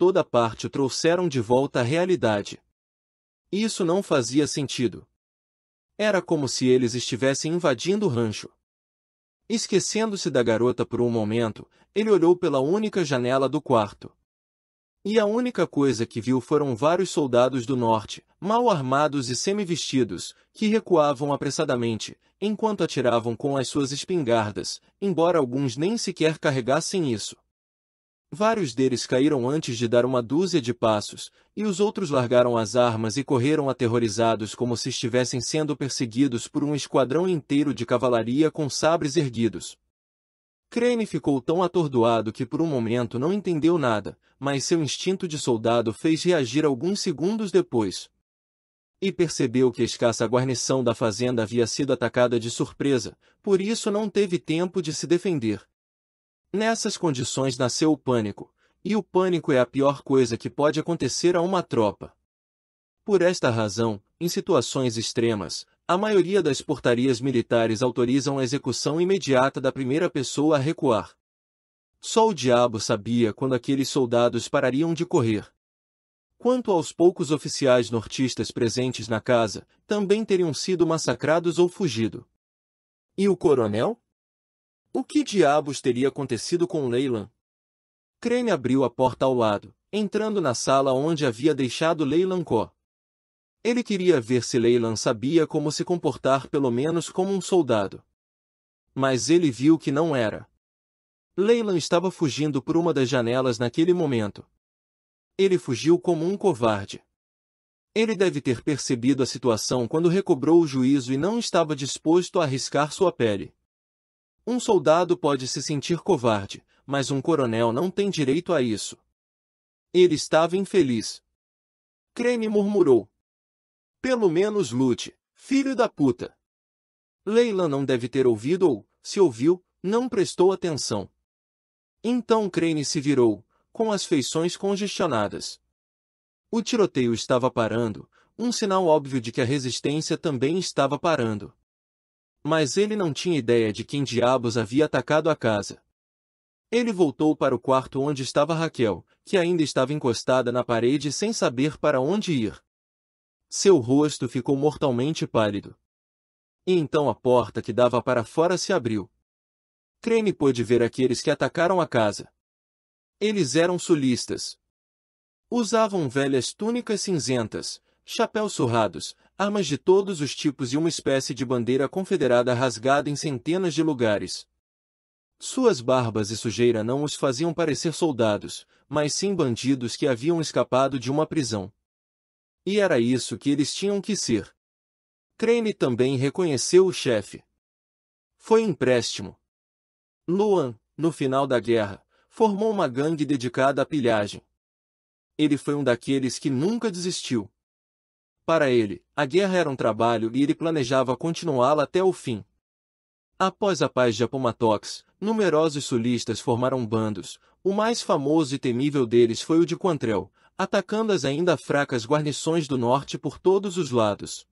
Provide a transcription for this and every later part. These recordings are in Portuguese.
toda parte trouxeram de volta à realidade. Isso não fazia sentido. Era como se eles estivessem invadindo o rancho. Esquecendo-se da garota por um momento, ele olhou pela única janela do quarto. E a única coisa que viu foram vários soldados do norte, mal armados e semi-vestidos, que recuavam apressadamente, enquanto atiravam com as suas espingardas, embora alguns nem sequer carregassem isso. Vários deles caíram antes de dar uma dúzia de passos, e os outros largaram as armas e correram aterrorizados como se estivessem sendo perseguidos por um esquadrão inteiro de cavalaria com sabres erguidos. Crane ficou tão atordoado que por um momento não entendeu nada, mas seu instinto de soldado fez reagir alguns segundos depois. E percebeu que a escassa guarnição da fazenda havia sido atacada de surpresa, por isso não teve tempo de se defender Nessas condições nasceu o pânico, e o pânico é a pior coisa que pode acontecer a uma tropa. Por esta razão, em situações extremas, a maioria das portarias militares autorizam a execução imediata da primeira pessoa a recuar. Só o diabo sabia quando aqueles soldados parariam de correr. Quanto aos poucos oficiais nortistas presentes na casa, também teriam sido massacrados ou fugido. E o coronel? O que diabos teria acontecido com Leyland? Crane abriu a porta ao lado, entrando na sala onde havia deixado Leyland Kó. Ele queria ver se Leyland sabia como se comportar pelo menos como um soldado. Mas ele viu que não era. Leyland estava fugindo por uma das janelas naquele momento. Ele fugiu como um covarde. Ele deve ter percebido a situação quando recobrou o juízo e não estava disposto a arriscar sua pele. Um soldado pode se sentir covarde, mas um coronel não tem direito a isso. Ele estava infeliz. Creme murmurou. Pelo menos lute, filho da puta. Leila não deve ter ouvido ou, se ouviu, não prestou atenção. Então Crane se virou, com as feições congestionadas. O tiroteio estava parando, um sinal óbvio de que a resistência também estava parando. Mas ele não tinha ideia de quem diabos havia atacado a casa. Ele voltou para o quarto onde estava Raquel, que ainda estava encostada na parede sem saber para onde ir. Seu rosto ficou mortalmente pálido. E então a porta que dava para fora se abriu. Creme pôde ver aqueles que atacaram a casa. Eles eram sulistas. Usavam velhas túnicas cinzentas, chapéus surrados, armas de todos os tipos e uma espécie de bandeira confederada rasgada em centenas de lugares. Suas barbas e sujeira não os faziam parecer soldados, mas sim bandidos que haviam escapado de uma prisão. E era isso que eles tinham que ser. Crane também reconheceu o chefe. Foi empréstimo. Luan, no final da guerra, formou uma gangue dedicada à pilhagem. Ele foi um daqueles que nunca desistiu. Para ele, a guerra era um trabalho e ele planejava continuá-la até o fim. Após a paz de Apomatox, numerosos sulistas formaram bandos. O mais famoso e temível deles foi o de Quantrell, atacando as ainda fracas guarnições do norte por todos os lados.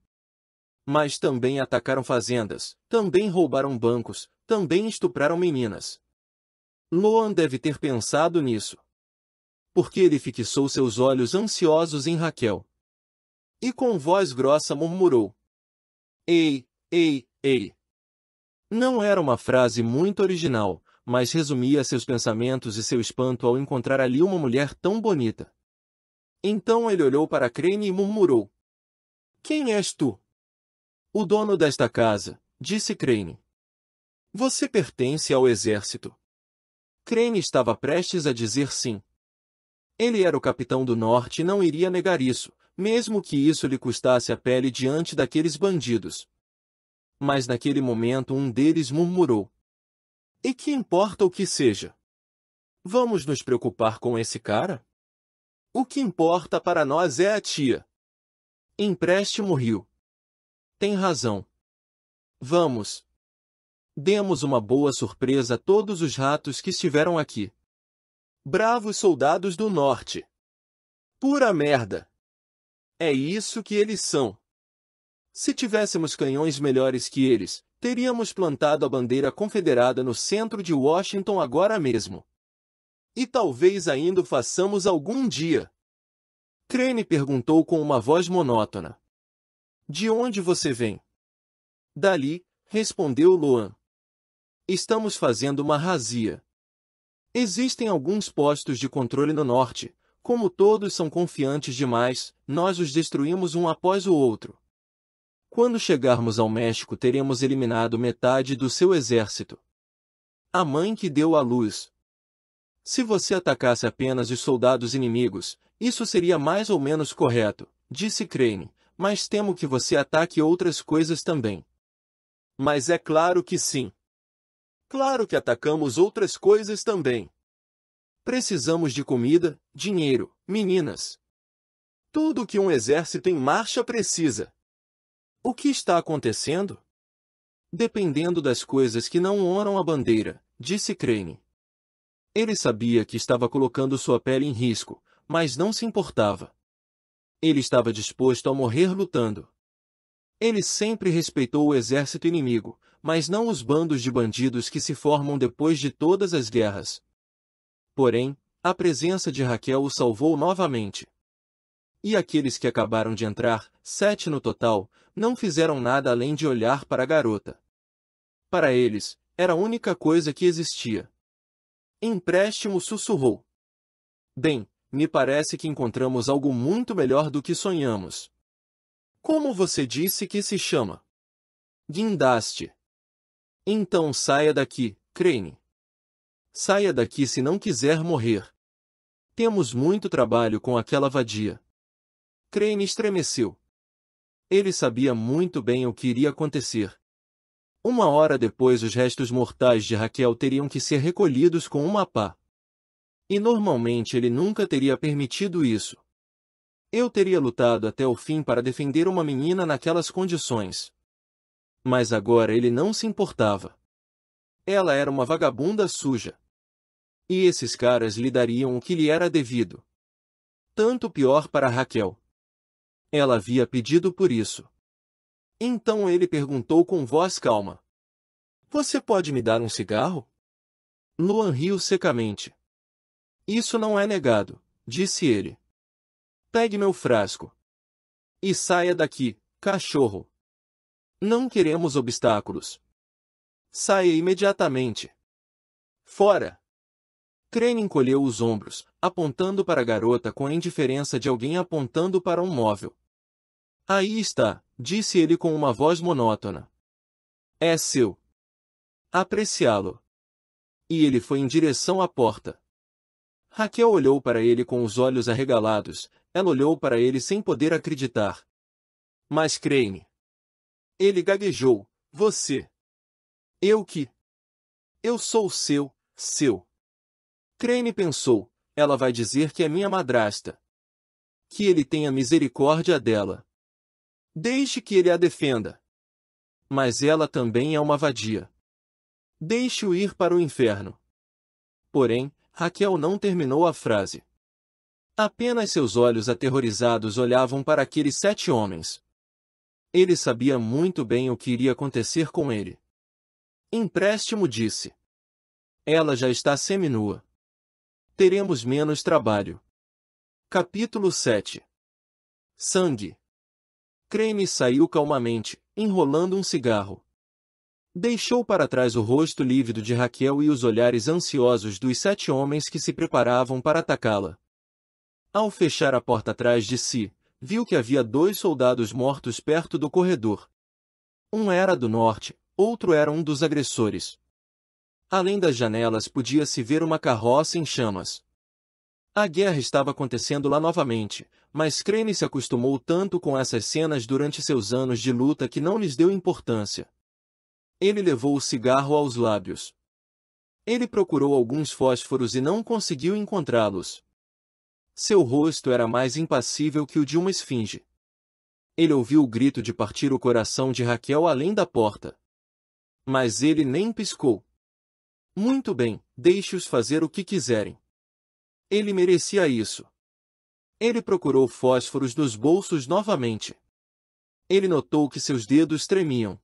Mas também atacaram fazendas, também roubaram bancos, também estupraram meninas. Loan deve ter pensado nisso. Porque ele fixou seus olhos ansiosos em Raquel e com voz grossa murmurou: Ei, ei, ei! Não era uma frase muito original, mas resumia seus pensamentos e seu espanto ao encontrar ali uma mulher tão bonita. Então ele olhou para Crane e murmurou: Quem és tu? O dono desta casa, disse Crane. Você pertence ao exército. Crane estava prestes a dizer sim. Ele era o capitão do norte e não iria negar isso mesmo que isso lhe custasse a pele diante daqueles bandidos. Mas naquele momento um deles murmurou: E que importa o que seja? Vamos nos preocupar com esse cara? O que importa para nós é a tia. Empréstimo riu. Tem razão. Vamos. Demos uma boa surpresa a todos os ratos que estiveram aqui. Bravos soldados do norte. Pura merda! É isso que eles são. Se tivéssemos canhões melhores que eles, teríamos plantado a bandeira confederada no centro de Washington agora mesmo. E talvez ainda o façamos algum dia. Crane perguntou com uma voz monótona. De onde você vem? Dali, respondeu Luan. Estamos fazendo uma razia. Existem alguns postos de controle no norte, como todos são confiantes demais, nós os destruímos um após o outro. Quando chegarmos ao México, teremos eliminado metade do seu exército. A mãe que deu à luz. Se você atacasse apenas os soldados inimigos, isso seria mais ou menos correto, disse Crane, mas temo que você ataque outras coisas também. Mas é claro que sim. Claro que atacamos outras coisas também. Precisamos de comida, dinheiro, meninas. Tudo o que um exército em marcha precisa. O que está acontecendo? Dependendo das coisas que não honram a bandeira, disse Crane. Ele sabia que estava colocando sua pele em risco, mas não se importava. Ele estava disposto a morrer lutando. Ele sempre respeitou o exército inimigo, mas não os bandos de bandidos que se formam depois de todas as guerras, Porém, a presença de Raquel o salvou novamente. E aqueles que acabaram de entrar, sete no total, não fizeram nada além de olhar para a garota. Para eles, era a única coisa que existia. Empréstimo sussurrou. Bem, me parece que encontramos algo muito melhor do que sonhamos. Como você disse que se chama? Guindaste. Então saia daqui, Crane. Saia daqui se não quiser morrer. Temos muito trabalho com aquela vadia. Crane estremeceu. Ele sabia muito bem o que iria acontecer. Uma hora depois os restos mortais de Raquel teriam que ser recolhidos com uma pá. E normalmente ele nunca teria permitido isso. Eu teria lutado até o fim para defender uma menina naquelas condições. Mas agora ele não se importava. Ela era uma vagabunda suja. E esses caras lhe dariam o que lhe era devido. Tanto pior para Raquel. Ela havia pedido por isso. Então ele perguntou com voz calma. Você pode me dar um cigarro? Luan riu secamente. Isso não é negado, disse ele. Pegue meu frasco. E saia daqui, cachorro. Não queremos obstáculos. Saia imediatamente. Fora! Crane encolheu os ombros, apontando para a garota com a indiferença de alguém apontando para um móvel. Aí está, disse ele com uma voz monótona. É seu. Apreciá-lo. E ele foi em direção à porta. Raquel olhou para ele com os olhos arregalados, ela olhou para ele sem poder acreditar. Mas Crane. Ele gaguejou. Você. Eu que. Eu sou seu, seu. Crane pensou, ela vai dizer que é minha madrasta. Que ele tenha misericórdia dela. Deixe que ele a defenda. Mas ela também é uma vadia. Deixe-o ir para o inferno. Porém, Raquel não terminou a frase. Apenas seus olhos aterrorizados olhavam para aqueles sete homens. Ele sabia muito bem o que iria acontecer com ele. Empréstimo disse. Ela já está seminua. Teremos menos trabalho. Capítulo 7 Sangue. Creme saiu calmamente, enrolando um cigarro. Deixou para trás o rosto lívido de Raquel e os olhares ansiosos dos sete homens que se preparavam para atacá-la. Ao fechar a porta atrás de si, viu que havia dois soldados mortos perto do corredor. Um era do norte, Outro era um dos agressores. Além das janelas podia-se ver uma carroça em chamas. A guerra estava acontecendo lá novamente, mas Crane se acostumou tanto com essas cenas durante seus anos de luta que não lhes deu importância. Ele levou o cigarro aos lábios. Ele procurou alguns fósforos e não conseguiu encontrá-los. Seu rosto era mais impassível que o de uma esfinge. Ele ouviu o grito de partir o coração de Raquel além da porta mas ele nem piscou. Muito bem, deixe-os fazer o que quiserem. Ele merecia isso. Ele procurou fósforos nos bolsos novamente. Ele notou que seus dedos tremiam.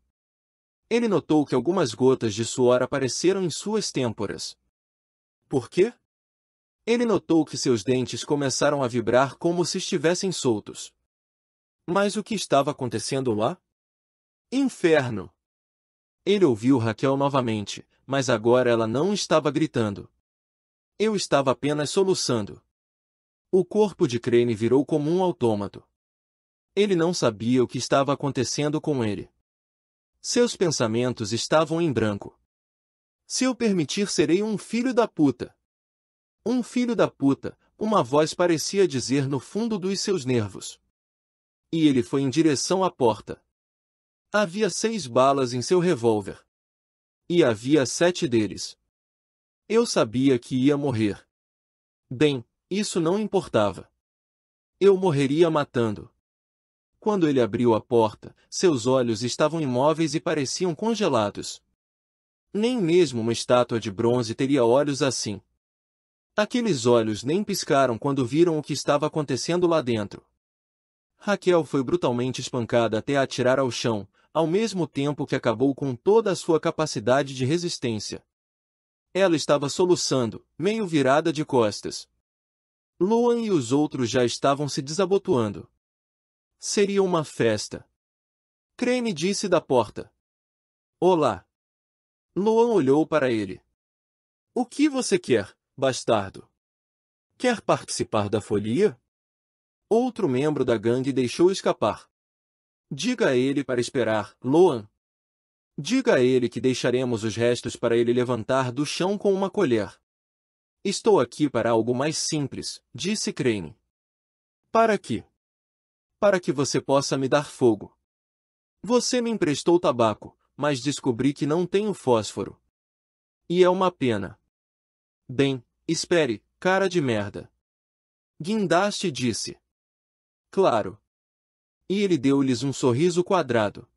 Ele notou que algumas gotas de suor apareceram em suas têmporas. Por quê? Ele notou que seus dentes começaram a vibrar como se estivessem soltos. Mas o que estava acontecendo lá? Inferno! Ele ouviu Raquel novamente, mas agora ela não estava gritando. Eu estava apenas soluçando. O corpo de Crane virou como um autômato. Ele não sabia o que estava acontecendo com ele. Seus pensamentos estavam em branco. Se eu permitir, serei um filho da puta. Um filho da puta, uma voz parecia dizer no fundo dos seus nervos. E ele foi em direção à porta. Havia seis balas em seu revólver. E havia sete deles. Eu sabia que ia morrer. Bem, isso não importava. Eu morreria matando. Quando ele abriu a porta, seus olhos estavam imóveis e pareciam congelados. Nem mesmo uma estátua de bronze teria olhos assim. Aqueles olhos nem piscaram quando viram o que estava acontecendo lá dentro. Raquel foi brutalmente espancada até atirar ao chão, ao mesmo tempo que acabou com toda a sua capacidade de resistência. Ela estava soluçando, meio virada de costas. Luan e os outros já estavam se desabotoando. Seria uma festa. Creme disse da porta. Olá. Luan olhou para ele. O que você quer, bastardo? Quer participar da folia? Outro membro da gangue deixou escapar. Diga a ele para esperar, Loan. Diga a ele que deixaremos os restos para ele levantar do chão com uma colher. Estou aqui para algo mais simples, disse Crane. Para quê? Para que você possa me dar fogo. Você me emprestou tabaco, mas descobri que não tenho fósforo. E é uma pena. Bem, espere, cara de merda. Guindaste disse. Claro, e ele deu-lhes um sorriso quadrado.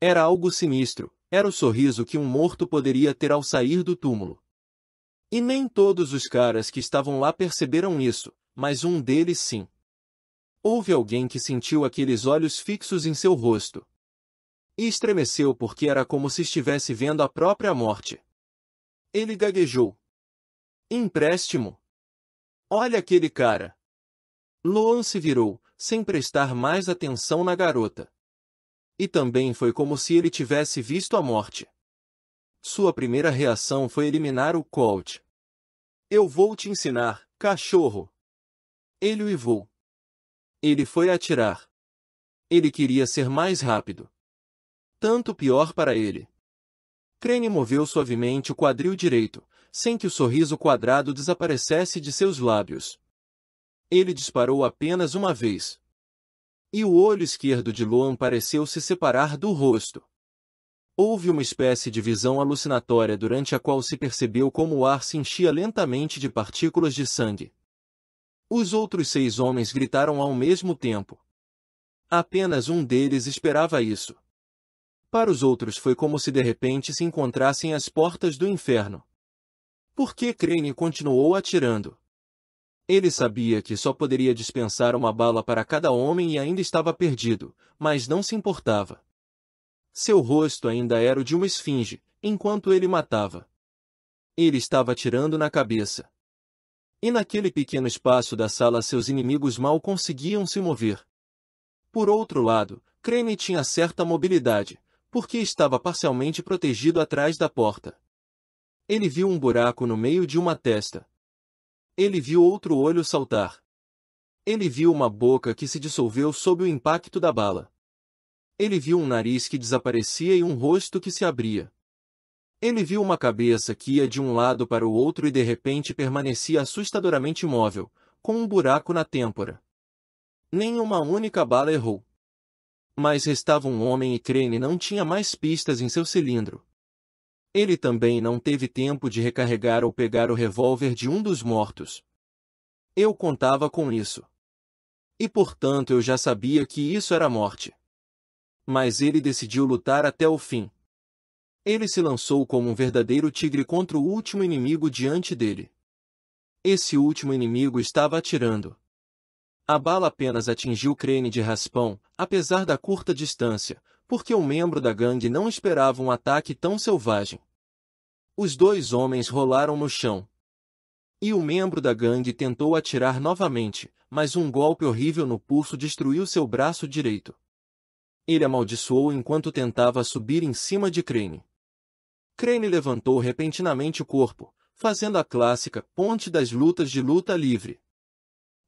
Era algo sinistro, era o sorriso que um morto poderia ter ao sair do túmulo. E nem todos os caras que estavam lá perceberam isso, mas um deles sim. Houve alguém que sentiu aqueles olhos fixos em seu rosto. E estremeceu porque era como se estivesse vendo a própria morte. Ele gaguejou. Empréstimo. Olha aquele cara. Loan se virou, sem prestar mais atenção na garota. E também foi como se ele tivesse visto a morte. Sua primeira reação foi eliminar o Colt. Eu vou te ensinar, cachorro. Ele uivou. Ele foi atirar. Ele queria ser mais rápido. Tanto pior para ele. Crane moveu suavemente o quadril direito, sem que o sorriso quadrado desaparecesse de seus lábios. Ele disparou apenas uma vez. E o olho esquerdo de Loan pareceu se separar do rosto. Houve uma espécie de visão alucinatória durante a qual se percebeu como o ar se enchia lentamente de partículas de sangue. Os outros seis homens gritaram ao mesmo tempo. Apenas um deles esperava isso. Para os outros foi como se de repente se encontrassem às portas do inferno. Por que Crane continuou atirando? Ele sabia que só poderia dispensar uma bala para cada homem e ainda estava perdido, mas não se importava. Seu rosto ainda era o de uma esfinge, enquanto ele matava. Ele estava atirando na cabeça. E naquele pequeno espaço da sala seus inimigos mal conseguiam se mover. Por outro lado, Crane tinha certa mobilidade, porque estava parcialmente protegido atrás da porta. Ele viu um buraco no meio de uma testa, ele viu outro olho saltar. Ele viu uma boca que se dissolveu sob o impacto da bala. Ele viu um nariz que desaparecia e um rosto que se abria. Ele viu uma cabeça que ia de um lado para o outro e de repente permanecia assustadoramente imóvel, com um buraco na têmpora. Nem uma única bala errou. Mas restava um homem e Crane não tinha mais pistas em seu cilindro. Ele também não teve tempo de recarregar ou pegar o revólver de um dos mortos. Eu contava com isso. E portanto eu já sabia que isso era morte. Mas ele decidiu lutar até o fim. Ele se lançou como um verdadeiro tigre contra o último inimigo diante dele. Esse último inimigo estava atirando. A bala apenas atingiu o crene de raspão, apesar da curta distância, porque o um membro da gangue não esperava um ataque tão selvagem. Os dois homens rolaram no chão. E o membro da gangue tentou atirar novamente, mas um golpe horrível no pulso destruiu seu braço direito. Ele amaldiçoou enquanto tentava subir em cima de Crane. Crane levantou repentinamente o corpo, fazendo a clássica ponte das lutas de luta livre.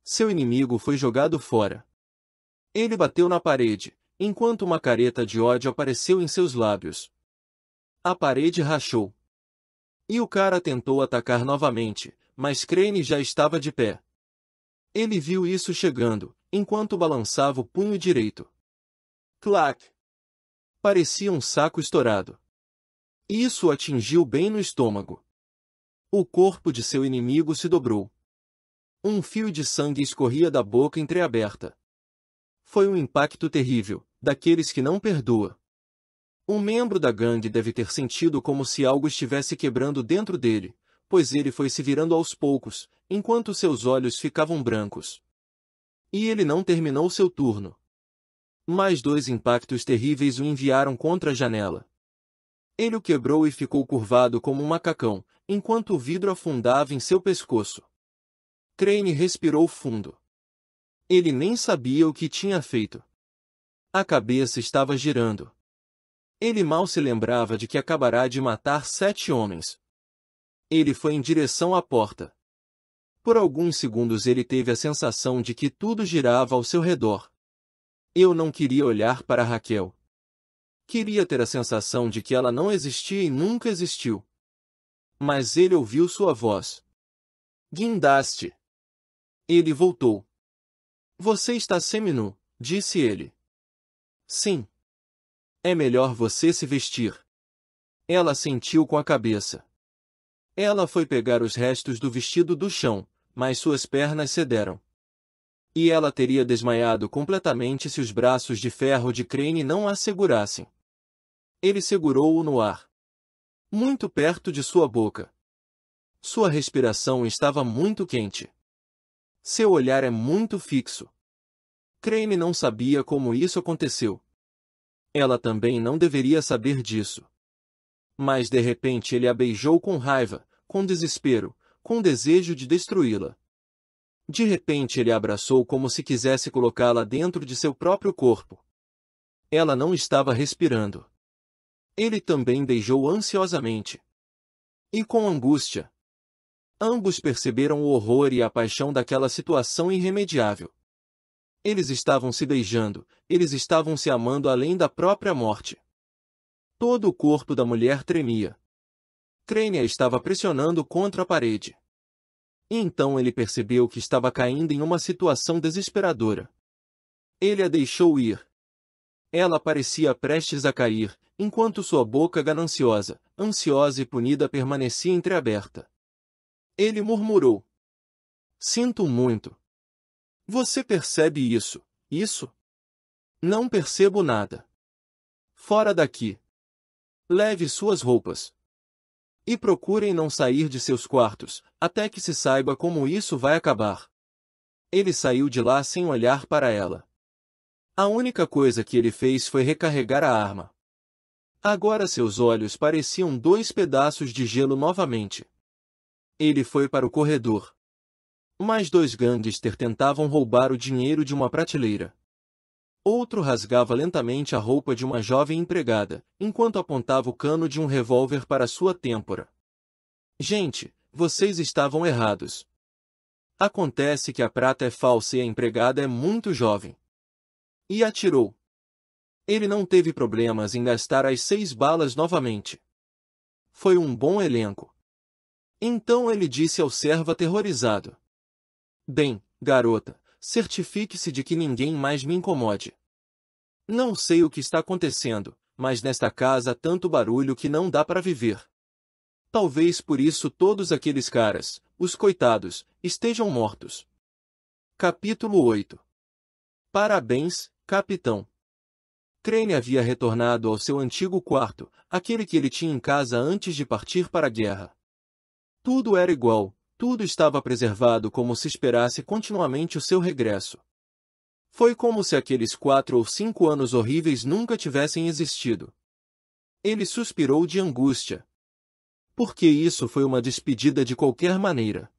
Seu inimigo foi jogado fora. Ele bateu na parede, enquanto uma careta de ódio apareceu em seus lábios. A parede rachou. E o cara tentou atacar novamente, mas Crane já estava de pé. Ele viu isso chegando, enquanto balançava o punho direito. Clac! Parecia um saco estourado. Isso atingiu bem no estômago. O corpo de seu inimigo se dobrou. Um fio de sangue escorria da boca entreaberta. Foi um impacto terrível, daqueles que não perdoa. Um membro da gangue deve ter sentido como se algo estivesse quebrando dentro dele, pois ele foi se virando aos poucos, enquanto seus olhos ficavam brancos. E ele não terminou seu turno. Mais dois impactos terríveis o enviaram contra a janela. Ele o quebrou e ficou curvado como um macacão, enquanto o vidro afundava em seu pescoço. Crane respirou fundo. Ele nem sabia o que tinha feito. A cabeça estava girando. Ele mal se lembrava de que acabará de matar sete homens. Ele foi em direção à porta. Por alguns segundos ele teve a sensação de que tudo girava ao seu redor. Eu não queria olhar para Raquel. Queria ter a sensação de que ela não existia e nunca existiu. Mas ele ouviu sua voz. Guindaste. Ele voltou. Você está seminu, disse ele. Sim. É melhor você se vestir. Ela sentiu com a cabeça. Ela foi pegar os restos do vestido do chão, mas suas pernas cederam. E ela teria desmaiado completamente se os braços de ferro de Crane não a segurassem. Ele segurou-o no ar. Muito perto de sua boca. Sua respiração estava muito quente. Seu olhar é muito fixo. Crane não sabia como isso aconteceu, ela também não deveria saber disso. Mas de repente ele a beijou com raiva, com desespero, com desejo de destruí-la. De repente ele a abraçou como se quisesse colocá-la dentro de seu próprio corpo. Ela não estava respirando. Ele também beijou ansiosamente. E com angústia. Ambos perceberam o horror e a paixão daquela situação irremediável. Eles estavam se beijando, eles estavam se amando além da própria morte. Todo o corpo da mulher tremia. Crênia estava pressionando contra a parede. E então ele percebeu que estava caindo em uma situação desesperadora. Ele a deixou ir. Ela parecia prestes a cair, enquanto sua boca gananciosa, ansiosa e punida permanecia entreaberta. Ele murmurou. Sinto muito. Você percebe isso, isso? Não percebo nada. Fora daqui. Leve suas roupas. E procurem não sair de seus quartos, até que se saiba como isso vai acabar. Ele saiu de lá sem olhar para ela. A única coisa que ele fez foi recarregar a arma. Agora seus olhos pareciam dois pedaços de gelo novamente. Ele foi para o corredor. Mais dois gangsters tentavam roubar o dinheiro de uma prateleira. Outro rasgava lentamente a roupa de uma jovem empregada, enquanto apontava o cano de um revólver para sua têmpora. Gente, vocês estavam errados. Acontece que a prata é falsa e a empregada é muito jovem. E atirou. Ele não teve problemas em gastar as seis balas novamente. Foi um bom elenco. Então ele disse ao servo aterrorizado. Bem, garota, certifique-se de que ninguém mais me incomode. Não sei o que está acontecendo, mas nesta casa há tanto barulho que não dá para viver. Talvez por isso todos aqueles caras, os coitados, estejam mortos. Capítulo 8 Parabéns, capitão. Crane havia retornado ao seu antigo quarto, aquele que ele tinha em casa antes de partir para a guerra. Tudo era igual, tudo estava preservado como se esperasse continuamente o seu regresso. Foi como se aqueles quatro ou cinco anos horríveis nunca tivessem existido. Ele suspirou de angústia. Porque isso foi uma despedida de qualquer maneira.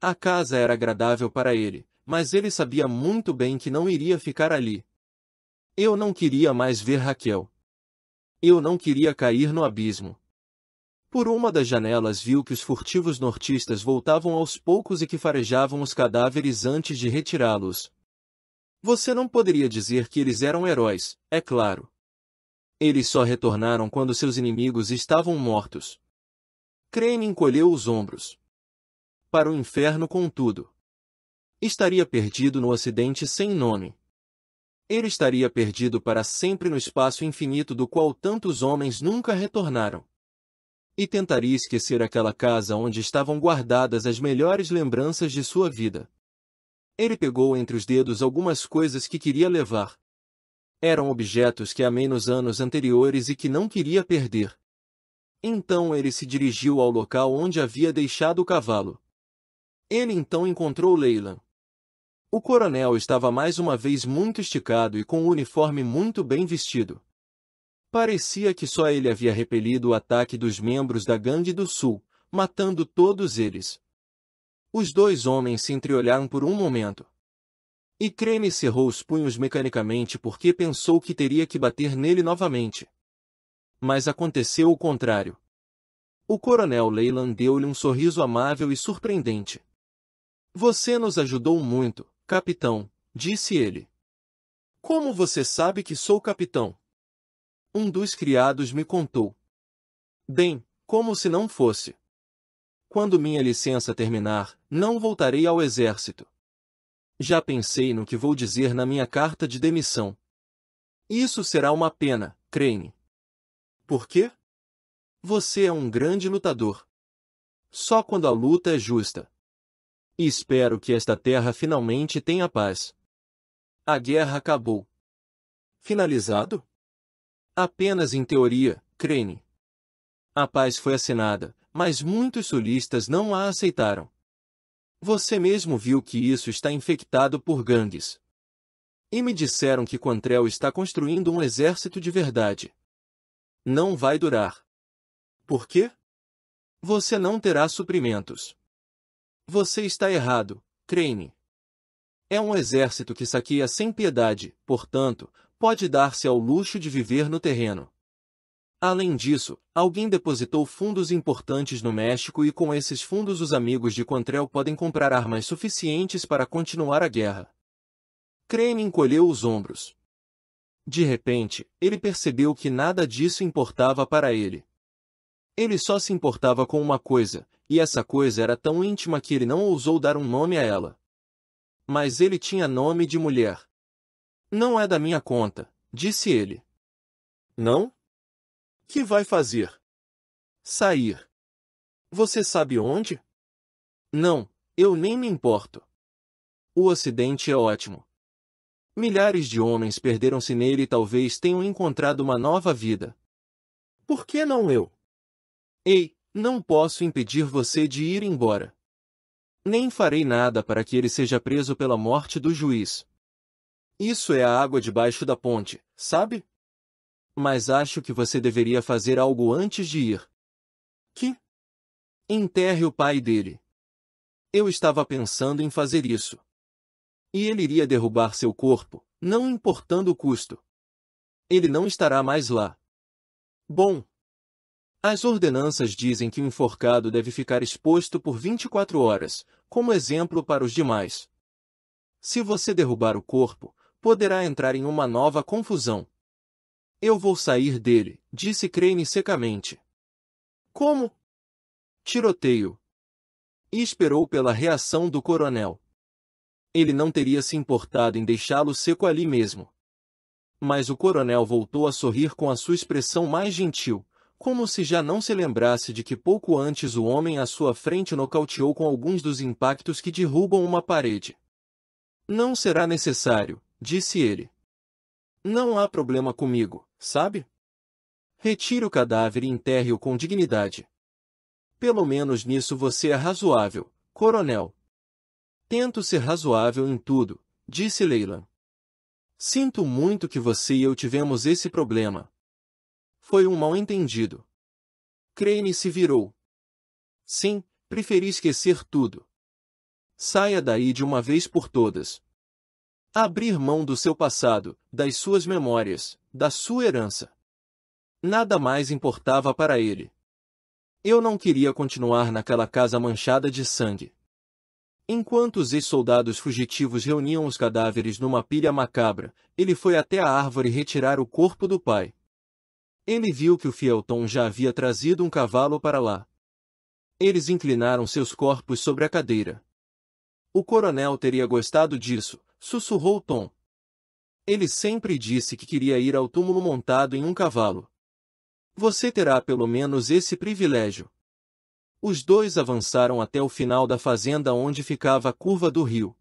A casa era agradável para ele, mas ele sabia muito bem que não iria ficar ali. Eu não queria mais ver Raquel. Eu não queria cair no abismo. Por uma das janelas viu que os furtivos nortistas voltavam aos poucos e que farejavam os cadáveres antes de retirá-los. Você não poderia dizer que eles eram heróis, é claro. Eles só retornaram quando seus inimigos estavam mortos. Crane encolheu os ombros. Para o inferno, contudo. Estaria perdido no ocidente sem nome. Ele estaria perdido para sempre no espaço infinito do qual tantos homens nunca retornaram e tentaria esquecer aquela casa onde estavam guardadas as melhores lembranças de sua vida. Ele pegou entre os dedos algumas coisas que queria levar. Eram objetos que amei nos anos anteriores e que não queria perder. Então ele se dirigiu ao local onde havia deixado o cavalo. Ele então encontrou Leila. O coronel estava mais uma vez muito esticado e com o um uniforme muito bem vestido. Parecia que só ele havia repelido o ataque dos membros da Gangue do Sul, matando todos eles. Os dois homens se entreolharam por um momento. E Creme cerrou os punhos mecanicamente porque pensou que teria que bater nele novamente. Mas aconteceu o contrário. O coronel Leyland deu-lhe um sorriso amável e surpreendente. Você nos ajudou muito, capitão, disse ele. Como você sabe que sou capitão? um dos criados me contou. Bem, como se não fosse. Quando minha licença terminar, não voltarei ao exército. Já pensei no que vou dizer na minha carta de demissão. Isso será uma pena, creio. Por quê? Você é um grande lutador. Só quando a luta é justa. E espero que esta terra finalmente tenha paz. A guerra acabou. Finalizado? Apenas em teoria, Crane. A paz foi assinada, mas muitos sulistas não a aceitaram. Você mesmo viu que isso está infectado por gangues. E me disseram que Quantrell está construindo um exército de verdade. Não vai durar. Por quê? Você não terá suprimentos. Você está errado, Crane. É um exército que saqueia sem piedade, portanto, pode dar-se ao luxo de viver no terreno. Além disso, alguém depositou fundos importantes no México e com esses fundos os amigos de Contrell podem comprar armas suficientes para continuar a guerra. Crane encolheu os ombros. De repente, ele percebeu que nada disso importava para ele. Ele só se importava com uma coisa, e essa coisa era tão íntima que ele não ousou dar um nome a ela. Mas ele tinha nome de mulher. Não é da minha conta, disse ele. Não? Que vai fazer? Sair. Você sabe onde? Não, eu nem me importo. O Ocidente é ótimo. Milhares de homens perderam-se nele e talvez tenham encontrado uma nova vida. Por que não eu? Ei, não posso impedir você de ir embora. Nem farei nada para que ele seja preso pela morte do juiz. Isso é a água debaixo da ponte, sabe? Mas acho que você deveria fazer algo antes de ir. Que? Enterre o pai dele. Eu estava pensando em fazer isso. E ele iria derrubar seu corpo, não importando o custo. Ele não estará mais lá. Bom. As ordenanças dizem que o enforcado deve ficar exposto por 24 horas, como exemplo para os demais. Se você derrubar o corpo, poderá entrar em uma nova confusão. Eu vou sair dele, disse Crane secamente. Como? Tiroteio. E esperou pela reação do coronel. Ele não teria se importado em deixá-lo seco ali mesmo. Mas o coronel voltou a sorrir com a sua expressão mais gentil, como se já não se lembrasse de que pouco antes o homem à sua frente nocauteou com alguns dos impactos que derrubam uma parede. Não será necessário, disse ele. Não há problema comigo, sabe? Retire o cadáver e enterre-o com dignidade. Pelo menos nisso você é razoável, coronel. Tento ser razoável em tudo, disse Leila. Sinto muito que você e eu tivemos esse problema. Foi um mal-entendido. Crane se virou. Sim, preferi esquecer tudo. Saia daí de uma vez por todas abrir mão do seu passado, das suas memórias, da sua herança. Nada mais importava para ele. Eu não queria continuar naquela casa manchada de sangue. Enquanto os ex-soldados fugitivos reuniam os cadáveres numa pilha macabra, ele foi até a árvore retirar o corpo do pai. Ele viu que o Fielton já havia trazido um cavalo para lá. Eles inclinaram seus corpos sobre a cadeira. O coronel teria gostado disso, sussurrou Tom. Ele sempre disse que queria ir ao túmulo montado em um cavalo. Você terá pelo menos esse privilégio. Os dois avançaram até o final da fazenda onde ficava a curva do rio.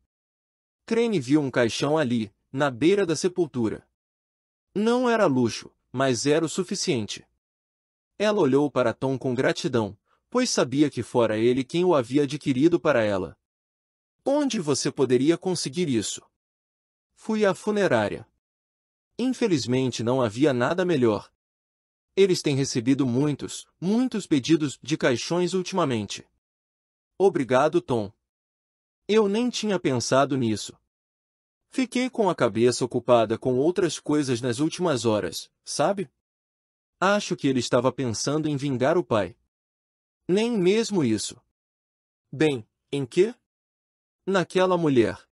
Crane viu um caixão ali, na beira da sepultura. Não era luxo, mas era o suficiente. Ela olhou para Tom com gratidão, pois sabia que fora ele quem o havia adquirido para ela. Onde você poderia conseguir isso? Fui à funerária. Infelizmente não havia nada melhor. Eles têm recebido muitos, muitos pedidos de caixões ultimamente. Obrigado, Tom. Eu nem tinha pensado nisso. Fiquei com a cabeça ocupada com outras coisas nas últimas horas, sabe? Acho que ele estava pensando em vingar o pai. Nem mesmo isso. Bem, em que? Naquela mulher.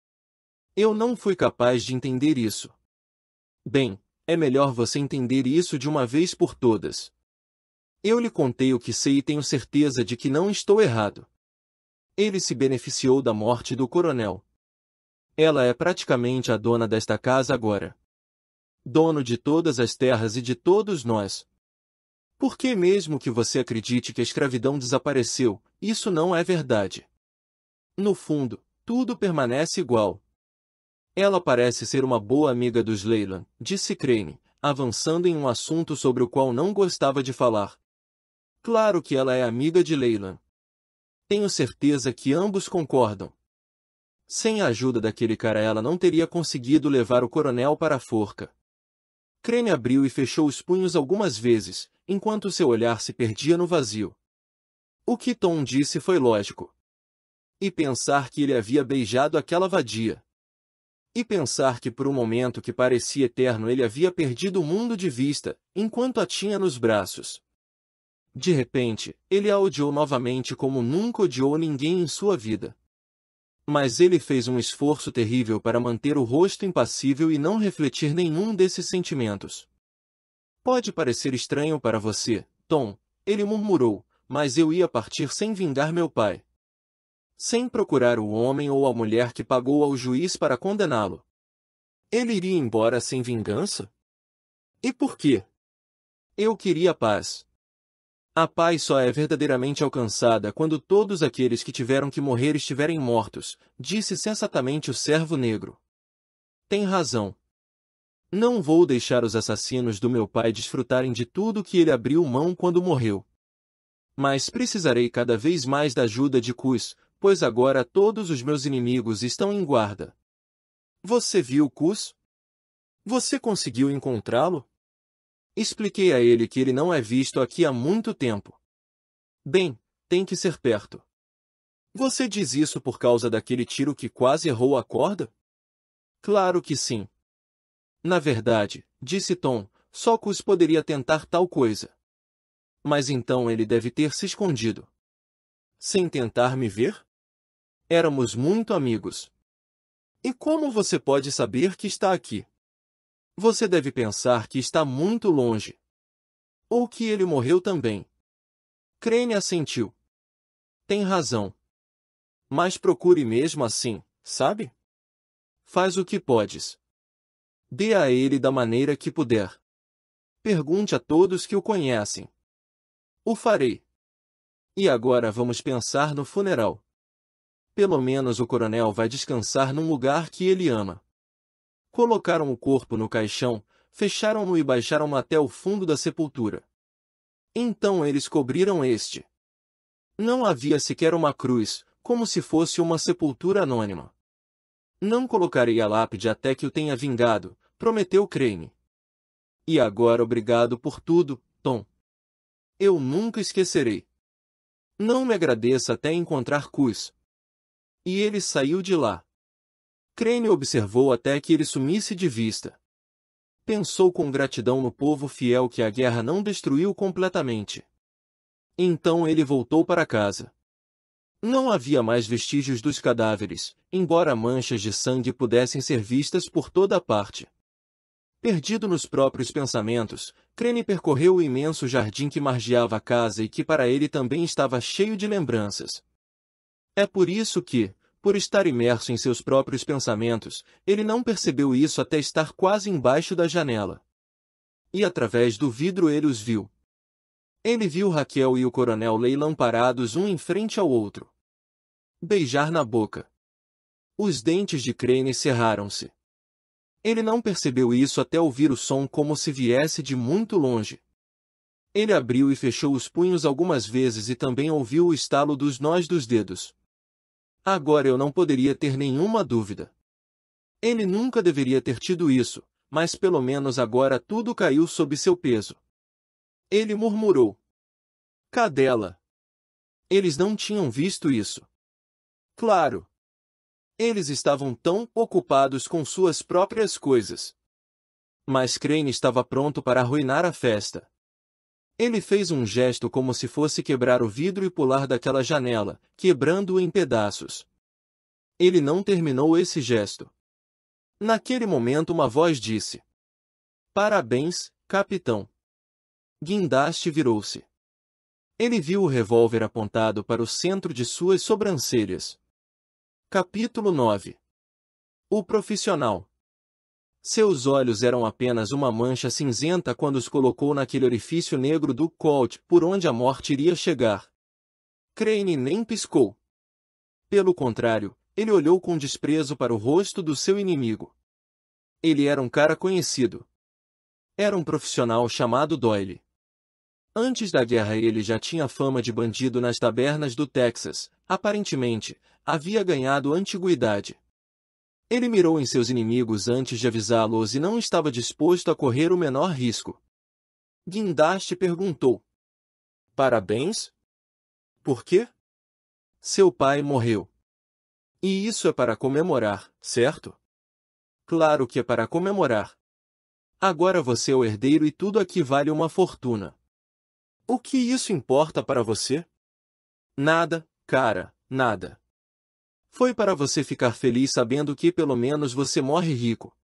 Eu não fui capaz de entender isso. Bem, é melhor você entender isso de uma vez por todas. Eu lhe contei o que sei e tenho certeza de que não estou errado. Ele se beneficiou da morte do coronel. Ela é praticamente a dona desta casa agora. Dono de todas as terras e de todos nós. Por que mesmo que você acredite que a escravidão desapareceu, isso não é verdade. No fundo, tudo permanece igual. Ela parece ser uma boa amiga dos Leyland, disse Crane, avançando em um assunto sobre o qual não gostava de falar. Claro que ela é amiga de Leyland. Tenho certeza que ambos concordam. Sem a ajuda daquele cara ela não teria conseguido levar o coronel para a forca. Crane abriu e fechou os punhos algumas vezes, enquanto seu olhar se perdia no vazio. O que Tom disse foi lógico. E pensar que ele havia beijado aquela vadia. E pensar que por um momento que parecia eterno ele havia perdido o mundo de vista, enquanto a tinha nos braços. De repente, ele a odiou novamente como nunca odiou ninguém em sua vida. Mas ele fez um esforço terrível para manter o rosto impassível e não refletir nenhum desses sentimentos. Pode parecer estranho para você, Tom, ele murmurou, mas eu ia partir sem vingar meu pai sem procurar o homem ou a mulher que pagou ao juiz para condená-lo. Ele iria embora sem vingança? E por quê? Eu queria paz. A paz só é verdadeiramente alcançada quando todos aqueles que tiveram que morrer estiverem mortos, disse sensatamente o servo negro. Tem razão. Não vou deixar os assassinos do meu pai desfrutarem de tudo que ele abriu mão quando morreu. Mas precisarei cada vez mais da ajuda de Cus, pois agora todos os meus inimigos estão em guarda. Você viu Cus? Você conseguiu encontrá-lo? Expliquei a ele que ele não é visto aqui há muito tempo. Bem, tem que ser perto. Você diz isso por causa daquele tiro que quase errou a corda? Claro que sim. Na verdade, disse Tom, só Cus poderia tentar tal coisa. Mas então ele deve ter se escondido. Sem tentar me ver? Éramos muito amigos. E como você pode saber que está aqui? Você deve pensar que está muito longe. Ou que ele morreu também. Crene assentiu. Tem razão. Mas procure mesmo assim, sabe? Faz o que podes. Dê a ele da maneira que puder. Pergunte a todos que o conhecem. O farei. E agora vamos pensar no funeral pelo menos o coronel vai descansar num lugar que ele ama. Colocaram o corpo no caixão, fecharam-no e baixaram-no até o fundo da sepultura. Então eles cobriram este. Não havia sequer uma cruz, como se fosse uma sepultura anônima. Não colocarei a lápide até que o tenha vingado, prometeu Crane. E agora obrigado por tudo, Tom. Eu nunca esquecerei. Não me agradeça até encontrar Cus, e ele saiu de lá. Crane observou até que ele sumisse de vista. Pensou com gratidão no povo fiel que a guerra não destruiu completamente. Então ele voltou para casa. Não havia mais vestígios dos cadáveres, embora manchas de sangue pudessem ser vistas por toda a parte. Perdido nos próprios pensamentos, Krene percorreu o imenso jardim que margeava a casa e que para ele também estava cheio de lembranças. É por isso que, por estar imerso em seus próprios pensamentos, ele não percebeu isso até estar quase embaixo da janela. E através do vidro ele os viu. Ele viu Raquel e o coronel Leilão parados um em frente ao outro. Beijar na boca. Os dentes de Crane cerraram-se. Ele não percebeu isso até ouvir o som como se viesse de muito longe. Ele abriu e fechou os punhos algumas vezes e também ouviu o estalo dos nós dos dedos. Agora eu não poderia ter nenhuma dúvida. Ele nunca deveria ter tido isso, mas pelo menos agora tudo caiu sob seu peso. Ele murmurou. Cadela. Eles não tinham visto isso. Claro. Eles estavam tão ocupados com suas próprias coisas. Mas Crane estava pronto para arruinar a festa. Ele fez um gesto como se fosse quebrar o vidro e pular daquela janela, quebrando-o em pedaços. Ele não terminou esse gesto. Naquele momento uma voz disse: Parabéns, capitão. Guindaste virou-se. Ele viu o revólver apontado para o centro de suas sobrancelhas. Capítulo 9 O profissional seus olhos eram apenas uma mancha cinzenta quando os colocou naquele orifício negro do Colt por onde a morte iria chegar. Crane nem piscou. Pelo contrário, ele olhou com desprezo para o rosto do seu inimigo. Ele era um cara conhecido. Era um profissional chamado Doyle. Antes da guerra ele já tinha fama de bandido nas tabernas do Texas, aparentemente, havia ganhado antiguidade. Ele mirou em seus inimigos antes de avisá-los e não estava disposto a correr o menor risco. Guindaste perguntou. Parabéns? Por quê? Seu pai morreu. E isso é para comemorar, certo? Claro que é para comemorar. Agora você é o herdeiro e tudo aqui vale uma fortuna. O que isso importa para você? Nada, cara, nada. Foi para você ficar feliz sabendo que pelo menos você morre rico.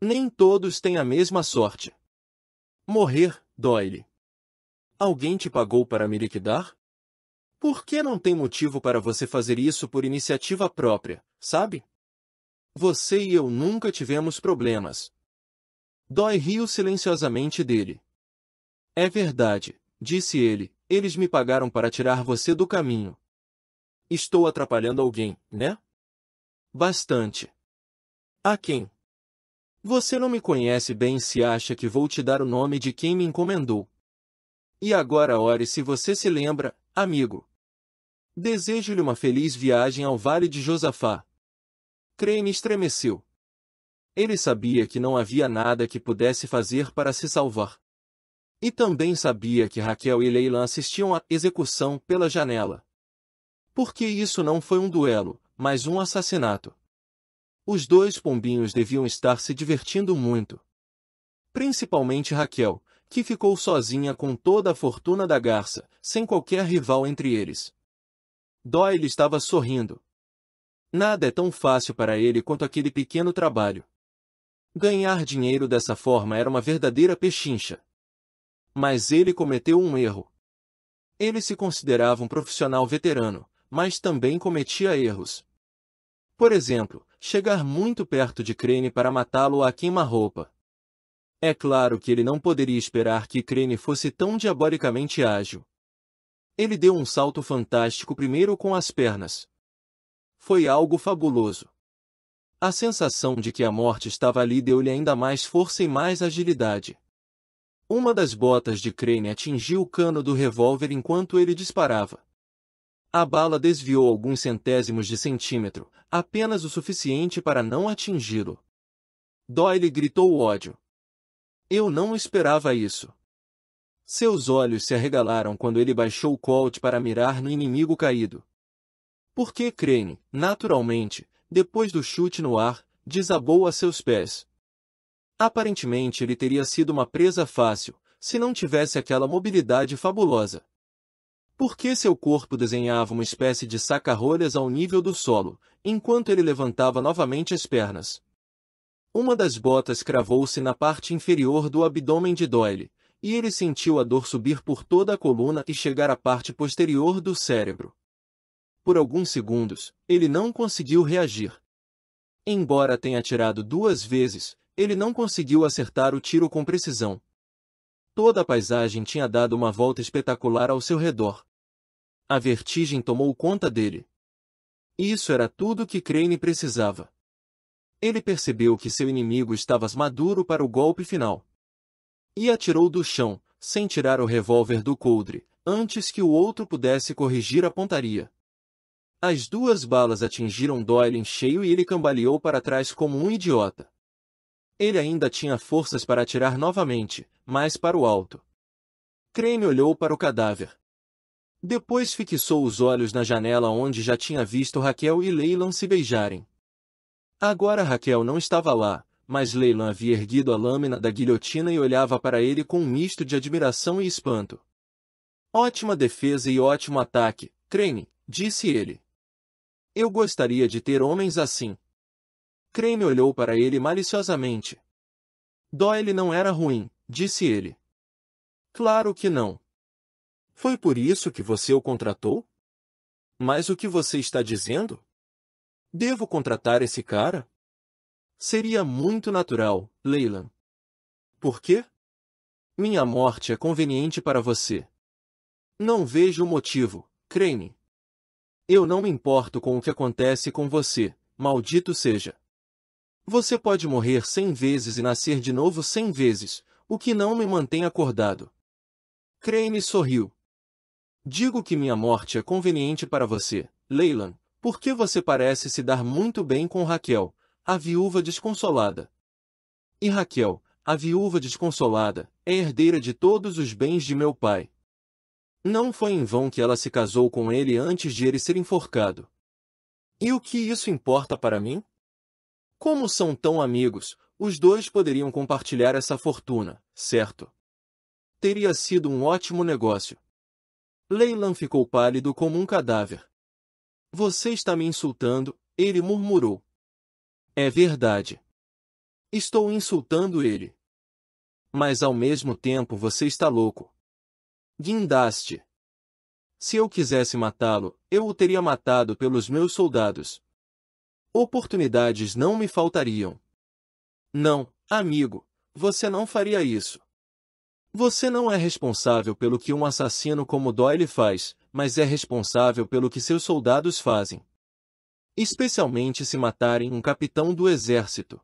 Nem todos têm a mesma sorte. Morrer, dói-lhe. Alguém te pagou para me liquidar? Por que não tem motivo para você fazer isso por iniciativa própria, sabe? Você e eu nunca tivemos problemas. Dói riu silenciosamente dele. É verdade, disse ele, eles me pagaram para tirar você do caminho, Estou atrapalhando alguém, né? Bastante. A quem? Você não me conhece bem se acha que vou te dar o nome de quem me encomendou. E agora ore se você se lembra, amigo. Desejo-lhe uma feliz viagem ao Vale de Josafá. Crane estremeceu. Ele sabia que não havia nada que pudesse fazer para se salvar. E também sabia que Raquel e Leila assistiam à execução pela janela. Porque isso não foi um duelo, mas um assassinato. Os dois pombinhos deviam estar se divertindo muito. Principalmente Raquel, que ficou sozinha com toda a fortuna da garça, sem qualquer rival entre eles. Doyle estava sorrindo. Nada é tão fácil para ele quanto aquele pequeno trabalho. Ganhar dinheiro dessa forma era uma verdadeira pechincha. Mas ele cometeu um erro. Ele se considerava um profissional veterano, mas também cometia erros. Por exemplo, chegar muito perto de Crane para matá-lo a queima-roupa. É claro que ele não poderia esperar que Crane fosse tão diabolicamente ágil. Ele deu um salto fantástico primeiro com as pernas. Foi algo fabuloso. A sensação de que a morte estava ali deu-lhe ainda mais força e mais agilidade. Uma das botas de Crane atingiu o cano do revólver enquanto ele disparava. A bala desviou alguns centésimos de centímetro, apenas o suficiente para não atingi-lo. Doyle gritou ódio. Eu não esperava isso. Seus olhos se arregalaram quando ele baixou o colt para mirar no inimigo caído. Porque Crane, naturalmente, depois do chute no ar, desabou a seus pés. Aparentemente ele teria sido uma presa fácil, se não tivesse aquela mobilidade fabulosa porque seu corpo desenhava uma espécie de saca-rolhas ao nível do solo, enquanto ele levantava novamente as pernas. Uma das botas cravou-se na parte inferior do abdômen de Doyle, e ele sentiu a dor subir por toda a coluna e chegar à parte posterior do cérebro. Por alguns segundos, ele não conseguiu reagir. Embora tenha atirado duas vezes, ele não conseguiu acertar o tiro com precisão. Toda a paisagem tinha dado uma volta espetacular ao seu redor, a vertigem tomou conta dele. Isso era tudo que Crane precisava. Ele percebeu que seu inimigo estava maduro para o golpe final. E atirou do chão, sem tirar o revólver do coldre, antes que o outro pudesse corrigir a pontaria. As duas balas atingiram Doyle em cheio e ele cambaleou para trás como um idiota. Ele ainda tinha forças para atirar novamente, mas para o alto. Crane olhou para o cadáver, depois fixou os olhos na janela onde já tinha visto Raquel e Leilan se beijarem. Agora Raquel não estava lá, mas Leilan havia erguido a lâmina da guilhotina e olhava para ele com um misto de admiração e espanto. Ótima defesa e ótimo ataque, Creme, disse ele. Eu gostaria de ter homens assim. Creme olhou para ele maliciosamente. Doyle não era ruim, disse ele. Claro que não, foi por isso que você o contratou? Mas o que você está dizendo? Devo contratar esse cara? Seria muito natural, Leyland. Por quê? Minha morte é conveniente para você. Não vejo o motivo, creio Eu não me importo com o que acontece com você, maldito seja. Você pode morrer cem vezes e nascer de novo cem vezes, o que não me mantém acordado. Crane sorriu, Digo que minha morte é conveniente para você, Leyland, porque você parece se dar muito bem com Raquel, a viúva desconsolada. E Raquel, a viúva desconsolada, é herdeira de todos os bens de meu pai. Não foi em vão que ela se casou com ele antes de ele ser enforcado. E o que isso importa para mim? Como são tão amigos, os dois poderiam compartilhar essa fortuna, certo? Teria sido um ótimo negócio, Leilan ficou pálido como um cadáver. Você está me insultando, ele murmurou. É verdade. Estou insultando ele. Mas ao mesmo tempo você está louco. Guindaste. Se eu quisesse matá-lo, eu o teria matado pelos meus soldados. Oportunidades não me faltariam. Não, amigo, você não faria isso. Você não é responsável pelo que um assassino como Doyle faz, mas é responsável pelo que seus soldados fazem. Especialmente se matarem um capitão do exército.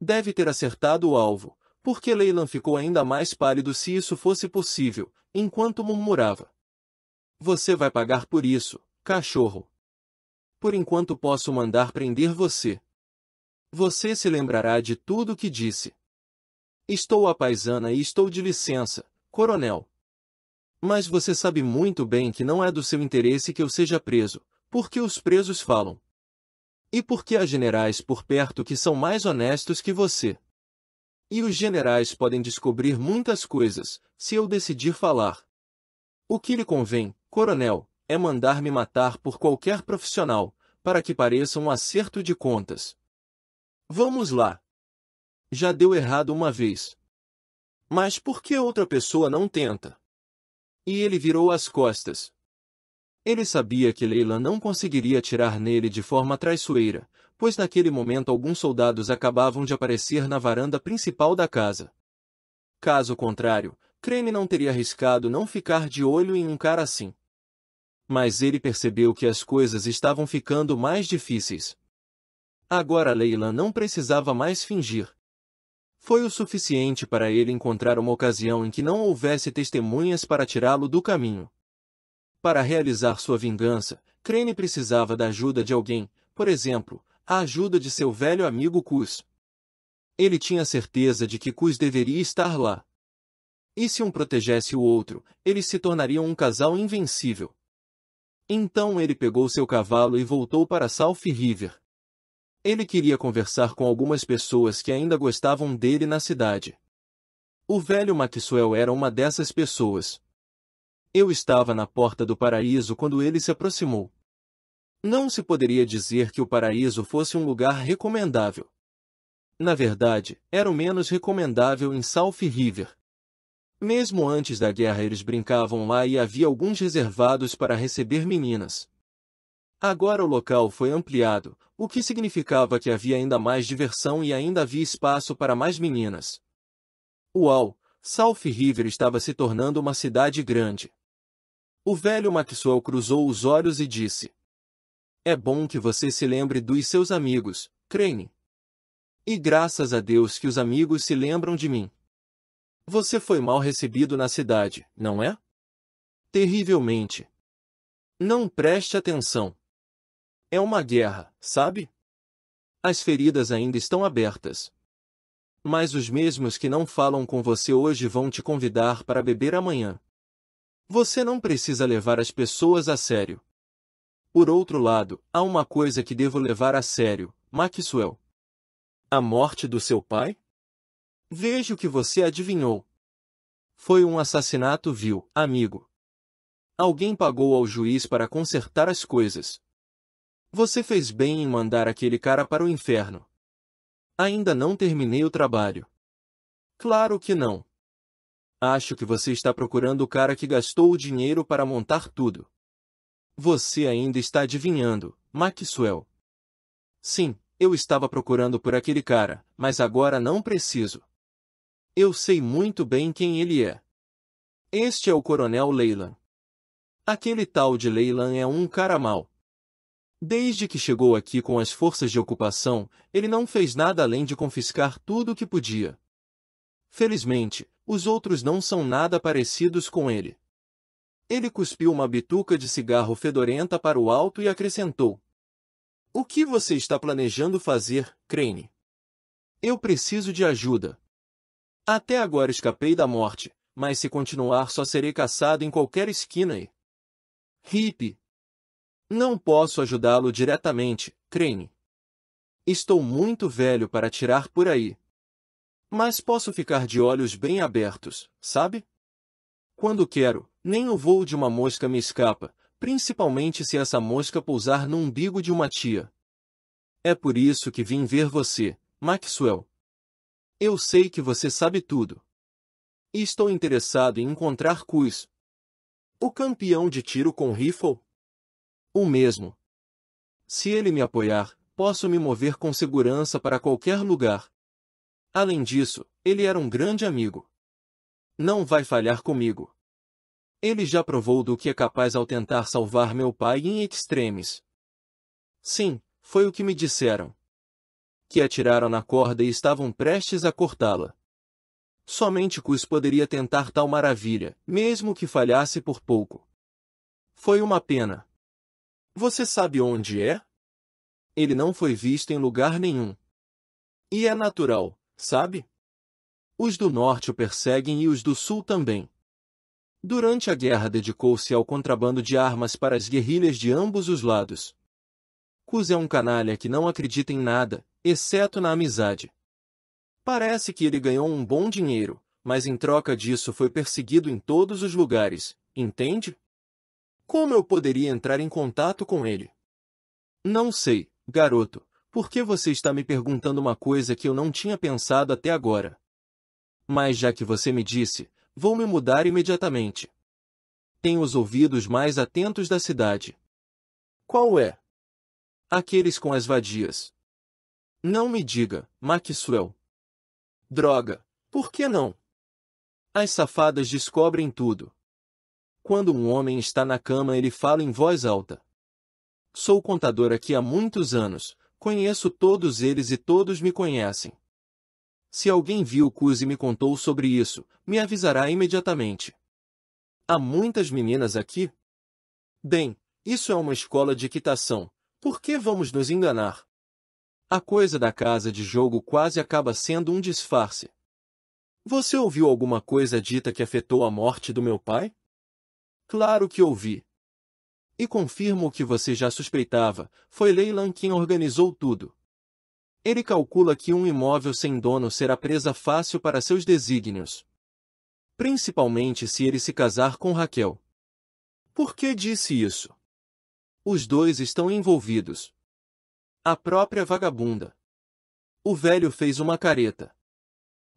Deve ter acertado o alvo, porque Leyland ficou ainda mais pálido se isso fosse possível, enquanto murmurava. Você vai pagar por isso, cachorro. Por enquanto posso mandar prender você. Você se lembrará de tudo o que disse. Estou à paisana e estou de licença, coronel. Mas você sabe muito bem que não é do seu interesse que eu seja preso, porque os presos falam. E porque há generais por perto que são mais honestos que você. E os generais podem descobrir muitas coisas, se eu decidir falar. O que lhe convém, coronel, é mandar me matar por qualquer profissional, para que pareça um acerto de contas. Vamos lá, já deu errado uma vez. Mas por que outra pessoa não tenta? E ele virou as costas. Ele sabia que Leila não conseguiria tirar nele de forma traiçoeira, pois naquele momento alguns soldados acabavam de aparecer na varanda principal da casa. Caso contrário, Creme não teria arriscado não ficar de olho em um cara assim. Mas ele percebeu que as coisas estavam ficando mais difíceis. Agora Leila não precisava mais fingir. Foi o suficiente para ele encontrar uma ocasião em que não houvesse testemunhas para tirá-lo do caminho. Para realizar sua vingança, Crane precisava da ajuda de alguém, por exemplo, a ajuda de seu velho amigo Cus. Ele tinha certeza de que Cus deveria estar lá. E se um protegesse o outro, eles se tornariam um casal invencível. Então ele pegou seu cavalo e voltou para South River. Ele queria conversar com algumas pessoas que ainda gostavam dele na cidade. O velho Maxwell era uma dessas pessoas. Eu estava na porta do paraíso quando ele se aproximou. Não se poderia dizer que o paraíso fosse um lugar recomendável. Na verdade, era o menos recomendável em South River. Mesmo antes da guerra eles brincavam lá e havia alguns reservados para receber meninas. Agora o local foi ampliado, o que significava que havia ainda mais diversão e ainda havia espaço para mais meninas. Uau! South River estava se tornando uma cidade grande. O velho Maxwell cruzou os olhos e disse: É bom que você se lembre dos seus amigos, Crane. E graças a Deus que os amigos se lembram de mim. Você foi mal recebido na cidade, não é? Terrivelmente. Não preste atenção. É uma guerra, sabe? As feridas ainda estão abertas. Mas os mesmos que não falam com você hoje vão te convidar para beber amanhã. Você não precisa levar as pessoas a sério. Por outro lado, há uma coisa que devo levar a sério, Maxwell. A morte do seu pai? Veja o que você adivinhou. Foi um assassinato vil, amigo. Alguém pagou ao juiz para consertar as coisas. Você fez bem em mandar aquele cara para o inferno. Ainda não terminei o trabalho. Claro que não. Acho que você está procurando o cara que gastou o dinheiro para montar tudo. Você ainda está adivinhando, Maxwell. Sim, eu estava procurando por aquele cara, mas agora não preciso. Eu sei muito bem quem ele é. Este é o Coronel Leyland. Aquele tal de Leyland é um cara mau, Desde que chegou aqui com as forças de ocupação, ele não fez nada além de confiscar tudo o que podia. Felizmente, os outros não são nada parecidos com ele. Ele cuspiu uma bituca de cigarro fedorenta para o alto e acrescentou. O que você está planejando fazer, Crane? Eu preciso de ajuda. Até agora escapei da morte, mas se continuar só serei caçado em qualquer esquina e... Hip, não posso ajudá-lo diretamente, Crane. Estou muito velho para tirar por aí. Mas posso ficar de olhos bem abertos, sabe? Quando quero, nem o voo de uma mosca me escapa, principalmente se essa mosca pousar no umbigo de uma tia. É por isso que vim ver você, Maxwell. Eu sei que você sabe tudo. estou interessado em encontrar Cus. O campeão de tiro com rifle? O mesmo. Se ele me apoiar, posso me mover com segurança para qualquer lugar. Além disso, ele era um grande amigo. Não vai falhar comigo. Ele já provou do que é capaz ao tentar salvar meu pai em extremes. Sim, foi o que me disseram. Que atiraram na corda e estavam prestes a cortá-la. Somente Cus poderia tentar tal maravilha, mesmo que falhasse por pouco. Foi uma pena. Você sabe onde é? Ele não foi visto em lugar nenhum. E é natural, sabe? Os do norte o perseguem e os do sul também. Durante a guerra dedicou-se ao contrabando de armas para as guerrilhas de ambos os lados. Cus é um canalha que não acredita em nada, exceto na amizade. Parece que ele ganhou um bom dinheiro, mas em troca disso foi perseguido em todos os lugares, entende? Como eu poderia entrar em contato com ele? Não sei, garoto. Por que você está me perguntando uma coisa que eu não tinha pensado até agora? Mas já que você me disse, vou me mudar imediatamente. Tenho os ouvidos mais atentos da cidade. Qual é? Aqueles com as vadias. Não me diga, Maxwell. Droga, por que não? As safadas descobrem tudo. Quando um homem está na cama, ele fala em voz alta. Sou contador aqui há muitos anos, conheço todos eles e todos me conhecem. Se alguém viu Cus e me contou sobre isso, me avisará imediatamente. Há muitas meninas aqui? Bem, isso é uma escola de equitação. Por que vamos nos enganar? A coisa da casa de jogo quase acaba sendo um disfarce. Você ouviu alguma coisa dita que afetou a morte do meu pai? Claro que ouvi. E confirmo o que você já suspeitava, foi Leilan quem organizou tudo. Ele calcula que um imóvel sem dono será presa fácil para seus desígnios. Principalmente se ele se casar com Raquel. Por que disse isso? Os dois estão envolvidos. A própria vagabunda. O velho fez uma careta.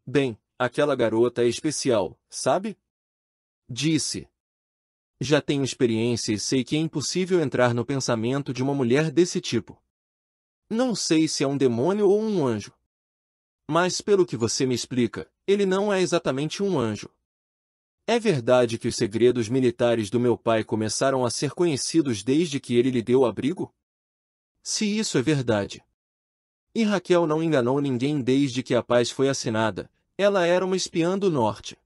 Bem, aquela garota é especial, sabe? Disse. Já tenho experiência e sei que é impossível entrar no pensamento de uma mulher desse tipo. Não sei se é um demônio ou um anjo. Mas pelo que você me explica, ele não é exatamente um anjo. É verdade que os segredos militares do meu pai começaram a ser conhecidos desde que ele lhe deu abrigo? Se isso é verdade. E Raquel não enganou ninguém desde que a paz foi assinada, ela era uma espiã do norte.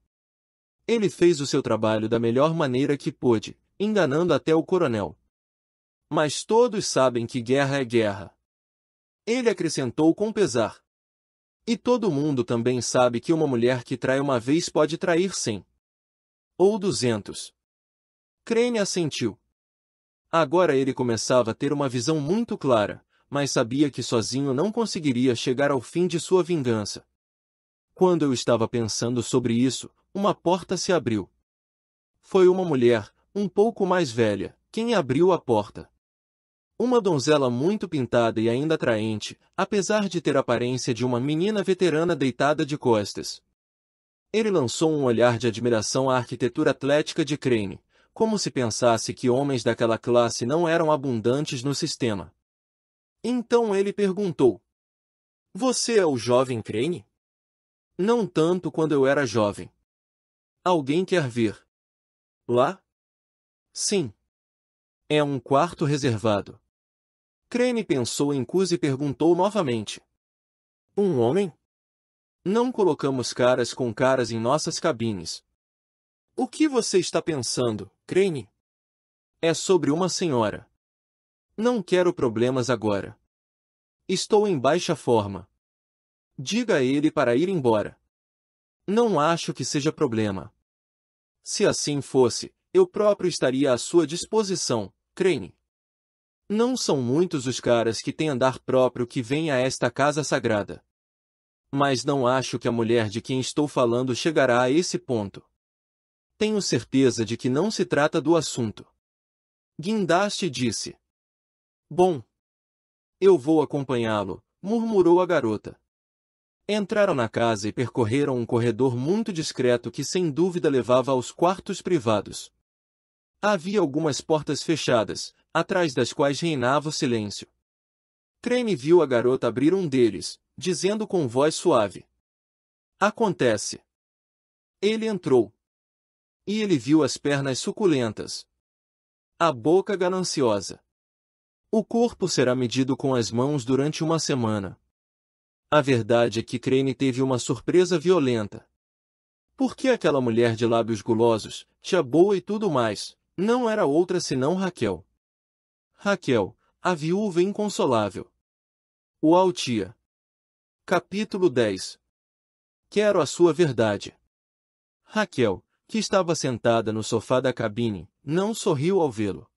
Ele fez o seu trabalho da melhor maneira que pôde, enganando até o coronel. Mas todos sabem que guerra é guerra. Ele acrescentou com pesar. E todo mundo também sabe que uma mulher que trai uma vez pode trair cem. Ou duzentos. Crene assentiu. Agora ele começava a ter uma visão muito clara, mas sabia que sozinho não conseguiria chegar ao fim de sua vingança. Quando eu estava pensando sobre isso, uma porta se abriu. Foi uma mulher, um pouco mais velha, quem abriu a porta. Uma donzela muito pintada e ainda atraente, apesar de ter a aparência de uma menina veterana deitada de costas. Ele lançou um olhar de admiração à arquitetura atlética de Crane, como se pensasse que homens daquela classe não eram abundantes no sistema. Então ele perguntou: Você é o jovem Crane? Não tanto quando eu era jovem. Alguém quer vir? Lá? Sim. É um quarto reservado. Crane pensou em Cus e perguntou novamente. Um homem? Não colocamos caras com caras em nossas cabines. O que você está pensando, Crane? É sobre uma senhora. Não quero problemas agora. Estou em baixa forma. Diga a ele para ir embora. Não acho que seja problema. Se assim fosse, eu próprio estaria à sua disposição, creem. Não são muitos os caras que têm andar próprio que vêm a esta casa sagrada. Mas não acho que a mulher de quem estou falando chegará a esse ponto. Tenho certeza de que não se trata do assunto. Guindaste disse. Bom. Eu vou acompanhá-lo, murmurou a garota. Entraram na casa e percorreram um corredor muito discreto que sem dúvida levava aos quartos privados. Havia algumas portas fechadas, atrás das quais reinava o silêncio. Creme viu a garota abrir um deles, dizendo com voz suave: Acontece. Ele entrou. E ele viu as pernas suculentas, a boca gananciosa. O corpo será medido com as mãos durante uma semana. A verdade é que Crane teve uma surpresa violenta. Porque aquela mulher de lábios gulosos, tia boa e tudo mais, não era outra senão Raquel. Raquel, a viúva inconsolável. O Altia. Capítulo 10 Quero a sua verdade. Raquel, que estava sentada no sofá da cabine, não sorriu ao vê-lo.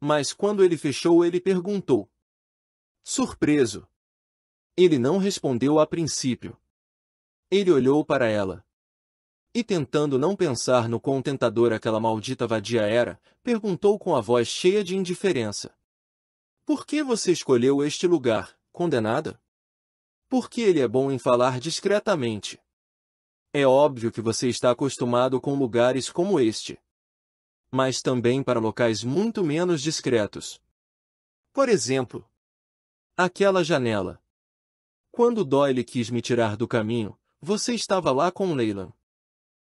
Mas quando ele fechou, ele perguntou. Surpreso. Ele não respondeu a princípio. Ele olhou para ela. E tentando não pensar no quão aquela maldita vadia era, perguntou com a voz cheia de indiferença. Por que você escolheu este lugar, condenada? Porque ele é bom em falar discretamente. É óbvio que você está acostumado com lugares como este. Mas também para locais muito menos discretos. Por exemplo, aquela janela. Quando Doyle quis me tirar do caminho, você estava lá com Leyland.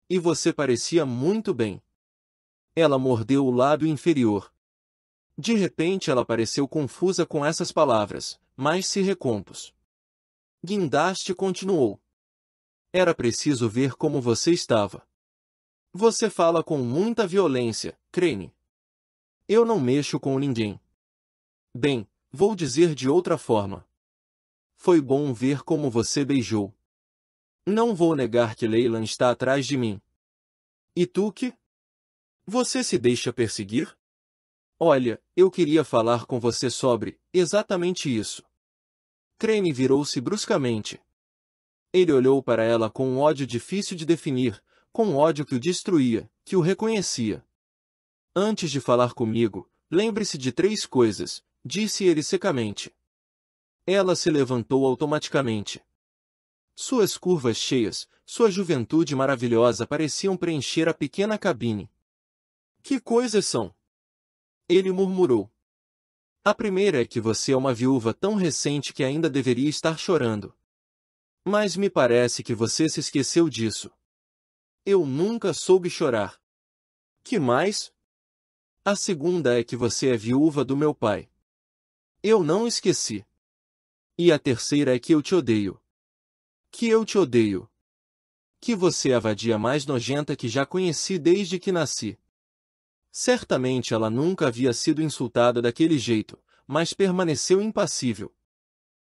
E você parecia muito bem. Ela mordeu o lábio inferior. De repente ela pareceu confusa com essas palavras, mas se recompôs. Guindaste continuou. Era preciso ver como você estava. Você fala com muita violência, creme. Eu não mexo com ninguém. Bem, vou dizer de outra forma. Foi bom ver como você beijou. Não vou negar que Leyland está atrás de mim. E tu que? Você se deixa perseguir? Olha, eu queria falar com você sobre exatamente isso. Creme virou-se bruscamente. Ele olhou para ela com um ódio difícil de definir, com um ódio que o destruía, que o reconhecia. Antes de falar comigo, lembre-se de três coisas, disse ele secamente. Ela se levantou automaticamente. Suas curvas cheias, sua juventude maravilhosa pareciam preencher a pequena cabine. Que coisas são? Ele murmurou. A primeira é que você é uma viúva tão recente que ainda deveria estar chorando. Mas me parece que você se esqueceu disso. Eu nunca soube chorar. Que mais? A segunda é que você é viúva do meu pai. Eu não esqueci. E a terceira é que eu te odeio. Que eu te odeio. Que você é a vadia mais nojenta que já conheci desde que nasci. Certamente ela nunca havia sido insultada daquele jeito, mas permaneceu impassível.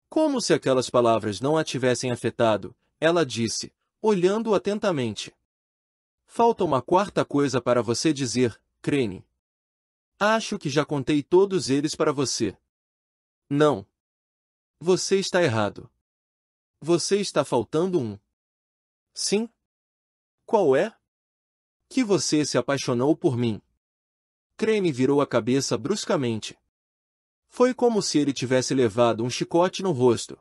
Como se aquelas palavras não a tivessem afetado, ela disse, olhando atentamente. Falta uma quarta coisa para você dizer, Crane. Acho que já contei todos eles para você. Não, você está errado. Você está faltando um. Sim? Qual é? Que você se apaixonou por mim. Creme virou a cabeça bruscamente. Foi como se ele tivesse levado um chicote no rosto.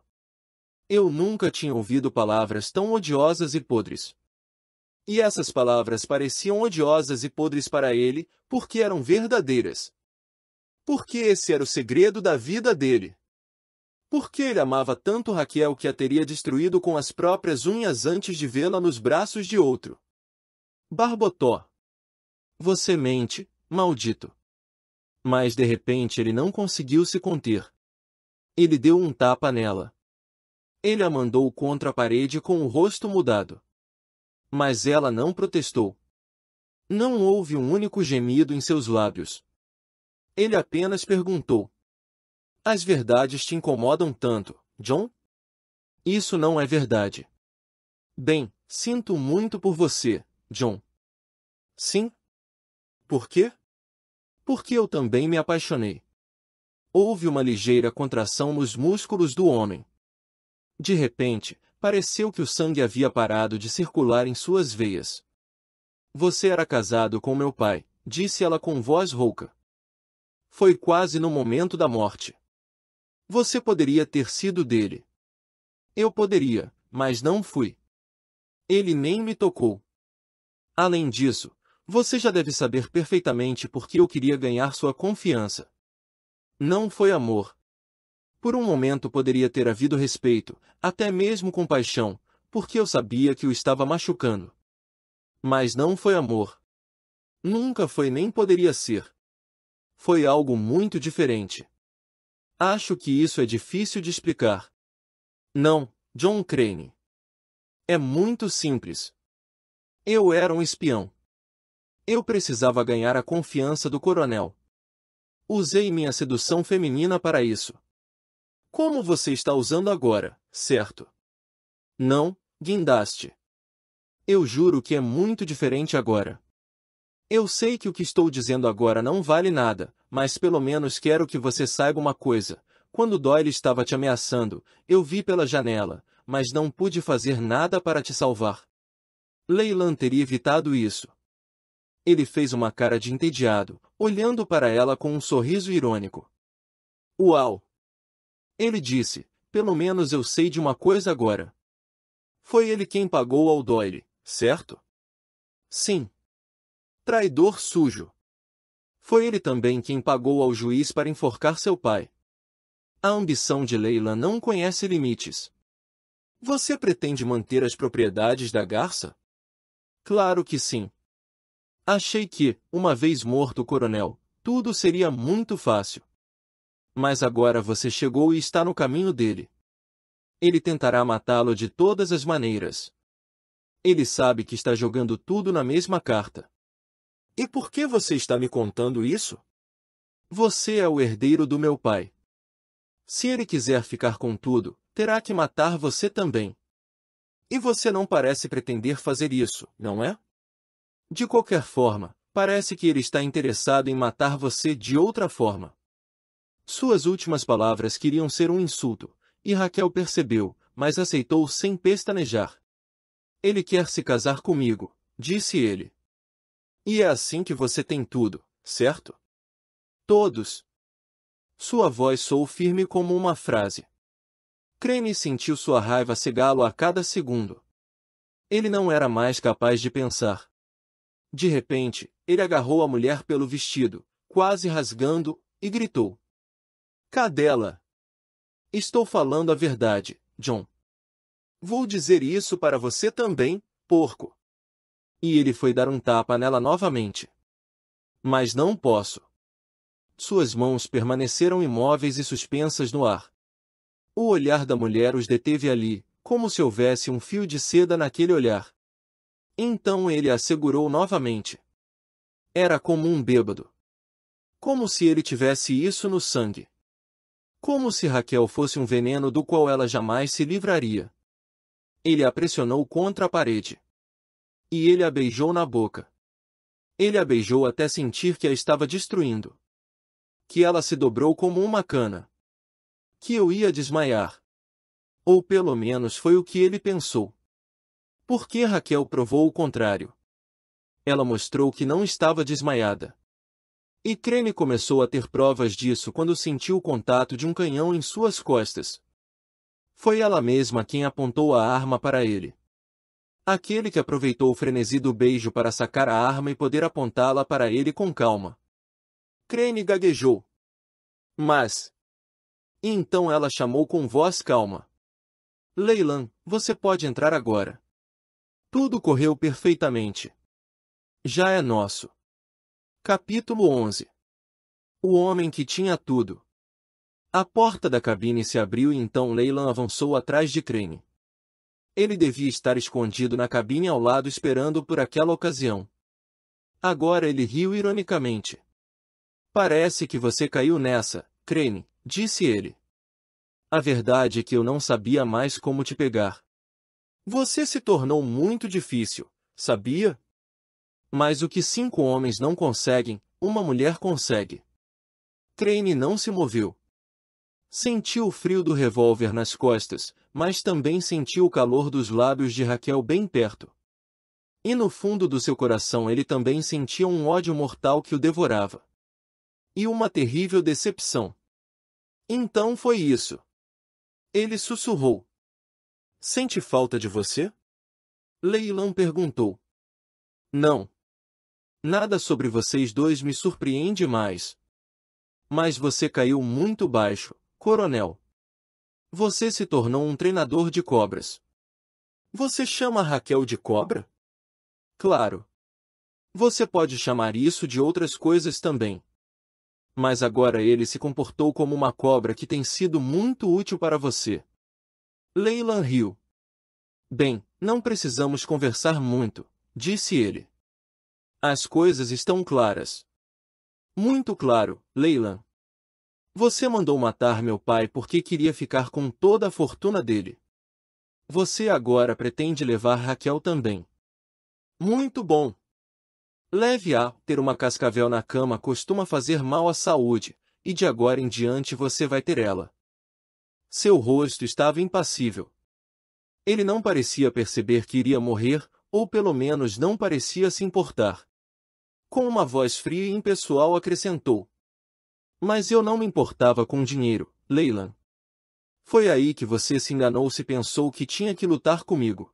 Eu nunca tinha ouvido palavras tão odiosas e podres. E essas palavras pareciam odiosas e podres para ele, porque eram verdadeiras. Porque esse era o segredo da vida dele. Porque ele amava tanto Raquel que a teria destruído com as próprias unhas antes de vê-la nos braços de outro. Barbotó. Você mente, maldito. Mas de repente ele não conseguiu se conter. Ele deu um tapa nela. Ele a mandou contra a parede com o rosto mudado. Mas ela não protestou. Não houve um único gemido em seus lábios. Ele apenas perguntou: as verdades te incomodam tanto, John? Isso não é verdade. Bem, sinto muito por você, John. Sim? Por quê? Porque eu também me apaixonei. Houve uma ligeira contração nos músculos do homem. De repente, pareceu que o sangue havia parado de circular em suas veias. Você era casado com meu pai, disse ela com voz rouca. Foi quase no momento da morte. Você poderia ter sido dele. Eu poderia, mas não fui. Ele nem me tocou. Além disso, você já deve saber perfeitamente por que eu queria ganhar sua confiança. Não foi amor. Por um momento poderia ter havido respeito, até mesmo compaixão, porque eu sabia que o estava machucando. Mas não foi amor. Nunca foi nem poderia ser. Foi algo muito diferente. Acho que isso é difícil de explicar. Não, John Crane. É muito simples. Eu era um espião. Eu precisava ganhar a confiança do coronel. Usei minha sedução feminina para isso. Como você está usando agora, certo? Não, guindaste. Eu juro que é muito diferente agora. Eu sei que o que estou dizendo agora não vale nada, mas pelo menos quero que você saiba uma coisa. Quando Doyle estava te ameaçando, eu vi pela janela, mas não pude fazer nada para te salvar. Leyland teria evitado isso. Ele fez uma cara de entediado, olhando para ela com um sorriso irônico. Uau! Ele disse, pelo menos eu sei de uma coisa agora. Foi ele quem pagou ao Doyle, certo? Sim. Traidor sujo. Foi ele também quem pagou ao juiz para enforcar seu pai. A ambição de Leila não conhece limites. Você pretende manter as propriedades da garça? Claro que sim. Achei que, uma vez morto o coronel, tudo seria muito fácil. Mas agora você chegou e está no caminho dele. Ele tentará matá-lo de todas as maneiras. Ele sabe que está jogando tudo na mesma carta. E por que você está me contando isso? Você é o herdeiro do meu pai. Se ele quiser ficar com tudo, terá que matar você também. E você não parece pretender fazer isso, não é? De qualquer forma, parece que ele está interessado em matar você de outra forma. Suas últimas palavras queriam ser um insulto, e Raquel percebeu, mas aceitou sem pestanejar. Ele quer se casar comigo, disse ele. E é assim que você tem tudo, certo? Todos. Sua voz soou firme como uma frase. Crane sentiu sua raiva cegá-lo a cada segundo. Ele não era mais capaz de pensar. De repente, ele agarrou a mulher pelo vestido, quase rasgando, e gritou. Cadela! Estou falando a verdade, John. Vou dizer isso para você também, porco. E ele foi dar um tapa nela novamente. Mas não posso. Suas mãos permaneceram imóveis e suspensas no ar. O olhar da mulher os deteve ali, como se houvesse um fio de seda naquele olhar. Então ele a segurou novamente. Era como um bêbado. Como se ele tivesse isso no sangue. Como se Raquel fosse um veneno do qual ela jamais se livraria. Ele a pressionou contra a parede. E ele a beijou na boca. Ele a beijou até sentir que a estava destruindo. Que ela se dobrou como uma cana. Que eu ia desmaiar. Ou pelo menos foi o que ele pensou. Por que Raquel provou o contrário? Ela mostrou que não estava desmaiada. E Creme começou a ter provas disso quando sentiu o contato de um canhão em suas costas. Foi ela mesma quem apontou a arma para ele. Aquele que aproveitou o frenesi do beijo para sacar a arma e poder apontá-la para ele com calma. Crane gaguejou. Mas. E então ela chamou com voz calma. Leilan, você pode entrar agora. Tudo correu perfeitamente. Já é nosso. Capítulo 11 O homem que tinha tudo. A porta da cabine se abriu e então Leilan avançou atrás de Crane. Ele devia estar escondido na cabine ao lado esperando por aquela ocasião. Agora ele riu ironicamente. Parece que você caiu nessa, Crane, disse ele. A verdade é que eu não sabia mais como te pegar. Você se tornou muito difícil, sabia? Mas o que cinco homens não conseguem, uma mulher consegue. Crane não se moveu. Sentiu o frio do revólver nas costas, mas também sentiu o calor dos lábios de Raquel bem perto. E no fundo do seu coração ele também sentia um ódio mortal que o devorava. E uma terrível decepção. Então foi isso. Ele sussurrou. Sente falta de você? Leilão perguntou. Não. Nada sobre vocês dois me surpreende mais. Mas você caiu muito baixo. Coronel. Você se tornou um treinador de cobras. Você chama Raquel de cobra? Claro. Você pode chamar isso de outras coisas também. Mas agora ele se comportou como uma cobra que tem sido muito útil para você. Leylan riu. Bem, não precisamos conversar muito, disse ele. As coisas estão claras. Muito claro, Leylan. Você mandou matar meu pai porque queria ficar com toda a fortuna dele. Você agora pretende levar Raquel também. Muito bom. Leve-a, ter uma cascavel na cama costuma fazer mal à saúde, e de agora em diante você vai ter ela. Seu rosto estava impassível. Ele não parecia perceber que iria morrer, ou pelo menos não parecia se importar. Com uma voz fria e impessoal acrescentou: mas eu não me importava com dinheiro, Leyland. Foi aí que você se enganou se pensou que tinha que lutar comigo.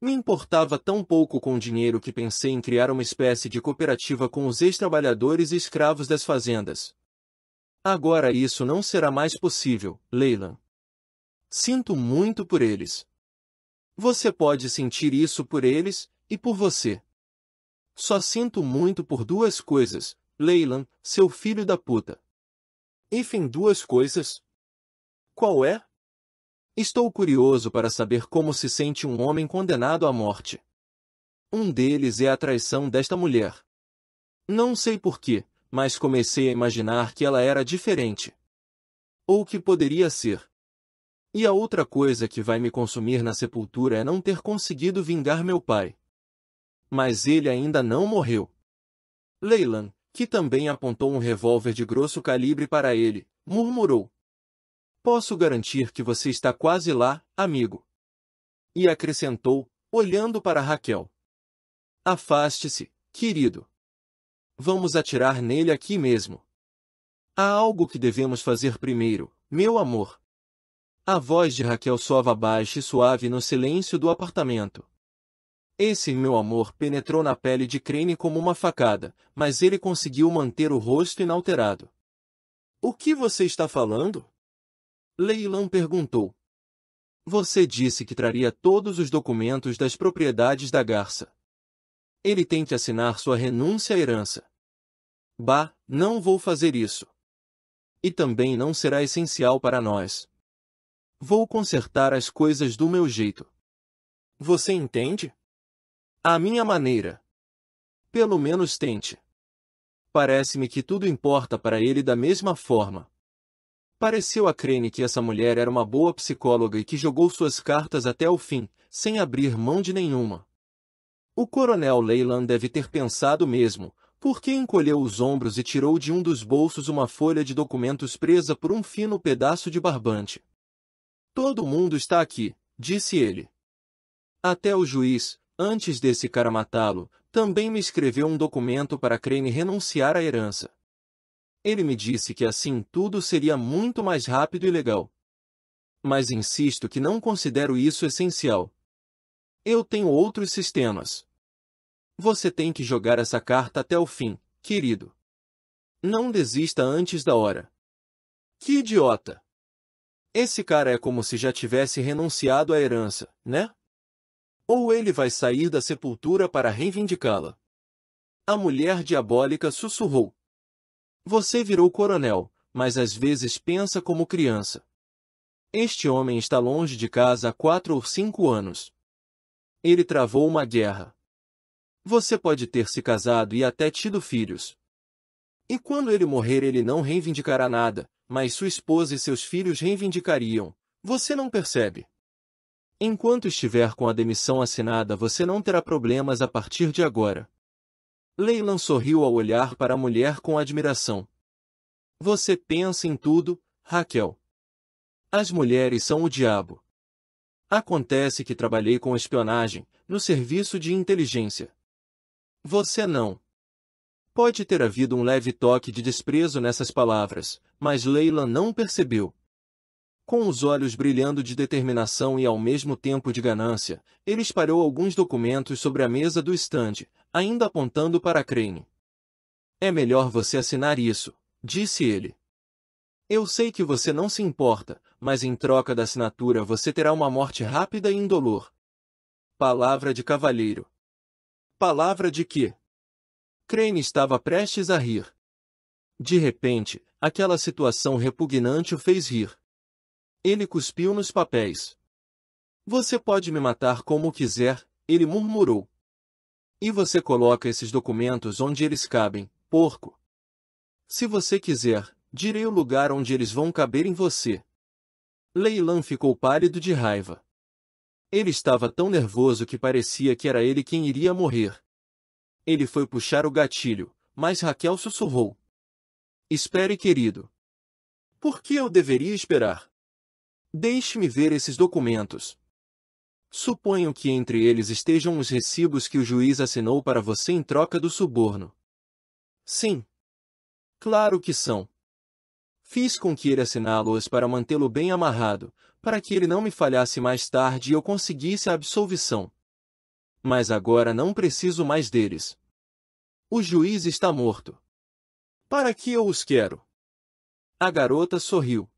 Me importava tão pouco com dinheiro que pensei em criar uma espécie de cooperativa com os ex-trabalhadores e escravos das fazendas. Agora isso não será mais possível, Leyland. Sinto muito por eles. Você pode sentir isso por eles e por você. Só sinto muito por duas coisas, Leilan, seu filho da puta. Enfim, duas coisas. Qual é? Estou curioso para saber como se sente um homem condenado à morte. Um deles é a traição desta mulher. Não sei porquê, mas comecei a imaginar que ela era diferente. Ou que poderia ser. E a outra coisa que vai me consumir na sepultura é não ter conseguido vingar meu pai. Mas ele ainda não morreu. Leilan que também apontou um revólver de grosso calibre para ele, murmurou. Posso garantir que você está quase lá, amigo. E acrescentou, olhando para Raquel. Afaste-se, querido. Vamos atirar nele aqui mesmo. Há algo que devemos fazer primeiro, meu amor. A voz de Raquel soava baixa e suave no silêncio do apartamento. Esse meu amor penetrou na pele de Crane como uma facada, mas ele conseguiu manter o rosto inalterado. O que você está falando? Leilão perguntou. Você disse que traria todos os documentos das propriedades da garça. Ele tem que assinar sua renúncia à herança. Bah, não vou fazer isso. E também não será essencial para nós. Vou consertar as coisas do meu jeito. Você entende? À minha maneira. Pelo menos tente. Parece-me que tudo importa para ele da mesma forma. Pareceu a Crene que essa mulher era uma boa psicóloga e que jogou suas cartas até o fim, sem abrir mão de nenhuma. O coronel Leyland deve ter pensado mesmo, porque encolheu os ombros e tirou de um dos bolsos uma folha de documentos presa por um fino pedaço de barbante. Todo mundo está aqui, disse ele. Até o juiz, Antes desse cara matá-lo, também me escreveu um documento para Crane renunciar à herança. Ele me disse que assim tudo seria muito mais rápido e legal. Mas insisto que não considero isso essencial. Eu tenho outros sistemas. Você tem que jogar essa carta até o fim, querido. Não desista antes da hora. Que idiota! Esse cara é como se já tivesse renunciado à herança, né? ou ele vai sair da sepultura para reivindicá-la. A mulher diabólica sussurrou. Você virou coronel, mas às vezes pensa como criança. Este homem está longe de casa há quatro ou cinco anos. Ele travou uma guerra. Você pode ter se casado e até tido filhos. E quando ele morrer, ele não reivindicará nada, mas sua esposa e seus filhos reivindicariam. Você não percebe. Enquanto estiver com a demissão assinada, você não terá problemas a partir de agora. Leyland sorriu ao olhar para a mulher com admiração. Você pensa em tudo, Raquel. As mulheres são o diabo. Acontece que trabalhei com espionagem, no serviço de inteligência. Você não. Pode ter havido um leve toque de desprezo nessas palavras, mas Leila não percebeu. Com os olhos brilhando de determinação e ao mesmo tempo de ganância, ele espalhou alguns documentos sobre a mesa do estande, ainda apontando para Crane. É melhor você assinar isso, disse ele. Eu sei que você não se importa, mas em troca da assinatura você terá uma morte rápida e indolor. Palavra de cavalheiro. Palavra de quê? Crane estava prestes a rir. De repente, aquela situação repugnante o fez rir. Ele cuspiu nos papéis. Você pode me matar como quiser, ele murmurou. E você coloca esses documentos onde eles cabem, porco. Se você quiser, direi o lugar onde eles vão caber em você. Leilan ficou pálido de raiva. Ele estava tão nervoso que parecia que era ele quem iria morrer. Ele foi puxar o gatilho, mas Raquel sussurrou. Espere, querido. Por que eu deveria esperar? Deixe-me ver esses documentos. Suponho que entre eles estejam os recibos que o juiz assinou para você em troca do suborno. Sim. Claro que são. Fiz com que ele assiná-los para mantê-lo bem amarrado, para que ele não me falhasse mais tarde e eu conseguisse a absolvição. Mas agora não preciso mais deles. O juiz está morto. Para que eu os quero? A garota sorriu.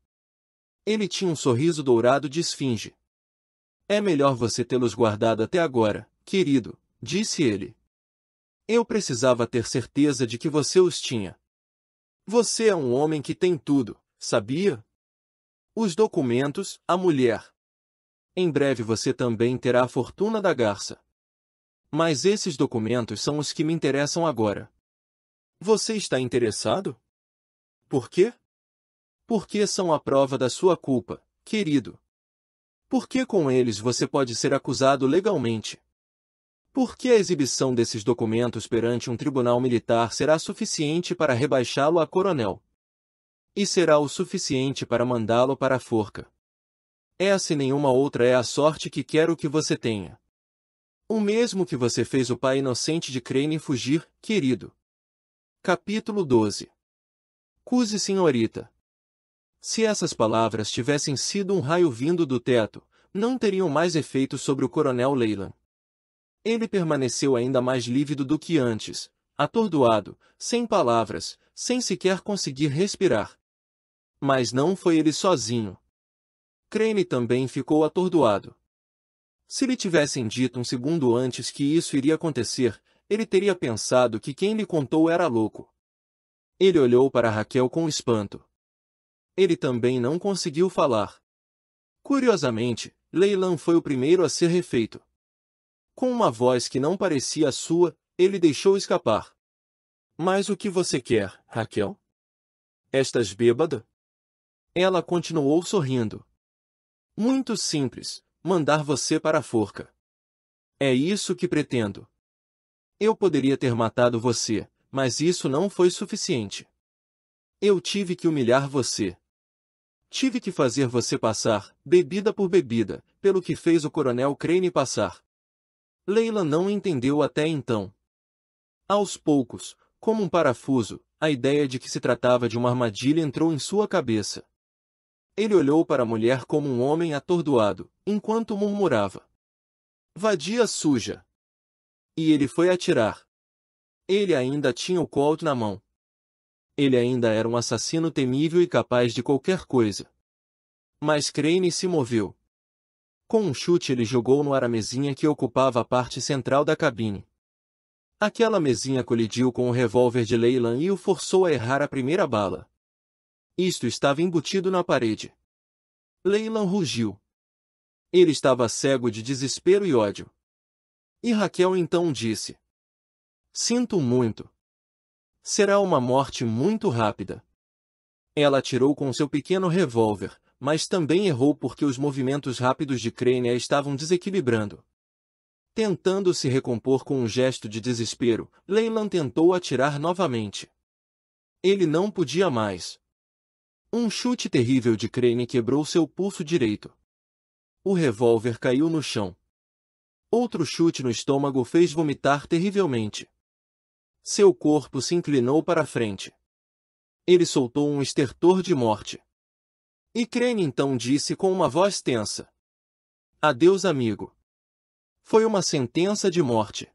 Ele tinha um sorriso dourado de esfinge. É melhor você tê-los guardado até agora, querido, disse ele. Eu precisava ter certeza de que você os tinha. Você é um homem que tem tudo, sabia? Os documentos, a mulher. Em breve você também terá a fortuna da garça. Mas esses documentos são os que me interessam agora. Você está interessado? Por quê? porque são a prova da sua culpa, querido. Porque com eles você pode ser acusado legalmente. Porque a exibição desses documentos perante um tribunal militar será suficiente para rebaixá-lo a coronel. E será o suficiente para mandá-lo para a forca. Essa e nenhuma outra é a sorte que quero que você tenha. O mesmo que você fez o pai inocente de Crane fugir, querido. Capítulo 12 Cuse senhorita se essas palavras tivessem sido um raio vindo do teto, não teriam mais efeito sobre o coronel Leyland. Ele permaneceu ainda mais lívido do que antes, atordoado, sem palavras, sem sequer conseguir respirar. Mas não foi ele sozinho. Crane também ficou atordoado. Se lhe tivessem dito um segundo antes que isso iria acontecer, ele teria pensado que quem lhe contou era louco. Ele olhou para Raquel com espanto ele também não conseguiu falar. Curiosamente, Leilan foi o primeiro a ser refeito. Com uma voz que não parecia a sua, ele deixou escapar. Mas o que você quer, Raquel? Estás bêbada? Ela continuou sorrindo. Muito simples, mandar você para a forca. É isso que pretendo. Eu poderia ter matado você, mas isso não foi suficiente. Eu tive que humilhar você. Tive que fazer você passar, bebida por bebida, pelo que fez o coronel Crane passar. Leila não entendeu até então. Aos poucos, como um parafuso, a ideia de que se tratava de uma armadilha entrou em sua cabeça. Ele olhou para a mulher como um homem atordoado, enquanto murmurava. Vadia suja! E ele foi atirar. Ele ainda tinha o colt na mão. Ele ainda era um assassino temível e capaz de qualquer coisa. Mas Crane se moveu. Com um chute ele jogou no ar a mesinha que ocupava a parte central da cabine. Aquela mesinha colidiu com o revólver de Leyland e o forçou a errar a primeira bala. Isto estava embutido na parede. Leyland rugiu. Ele estava cego de desespero e ódio. E Raquel então disse: Sinto muito. Será uma morte muito rápida. Ela atirou com seu pequeno revólver, mas também errou porque os movimentos rápidos de Crane a estavam desequilibrando. Tentando se recompor com um gesto de desespero, Leyland tentou atirar novamente. Ele não podia mais. Um chute terrível de Crane quebrou seu pulso direito. O revólver caiu no chão. Outro chute no estômago fez vomitar terrivelmente. Seu corpo se inclinou para a frente. Ele soltou um estertor de morte. E Crane então disse com uma voz tensa. Adeus, amigo. Foi uma sentença de morte.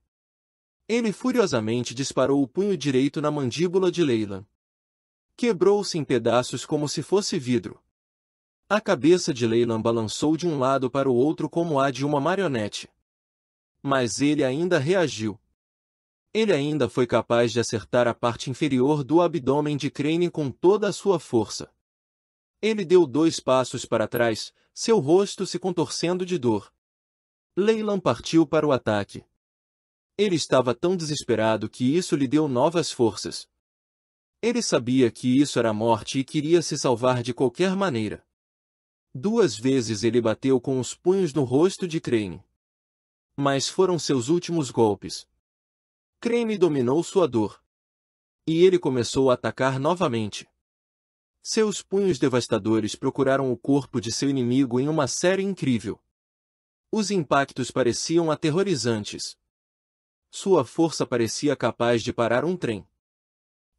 Ele furiosamente disparou o punho direito na mandíbula de Leyland. Quebrou-se em pedaços como se fosse vidro. A cabeça de Leyland balançou de um lado para o outro como a de uma marionete. Mas ele ainda reagiu. Ele ainda foi capaz de acertar a parte inferior do abdômen de Crane com toda a sua força. Ele deu dois passos para trás, seu rosto se contorcendo de dor. Leyland partiu para o ataque. Ele estava tão desesperado que isso lhe deu novas forças. Ele sabia que isso era morte e queria se salvar de qualquer maneira. Duas vezes ele bateu com os punhos no rosto de Crane. Mas foram seus últimos golpes. Creme dominou sua dor. E ele começou a atacar novamente. Seus punhos devastadores procuraram o corpo de seu inimigo em uma série incrível. Os impactos pareciam aterrorizantes. Sua força parecia capaz de parar um trem.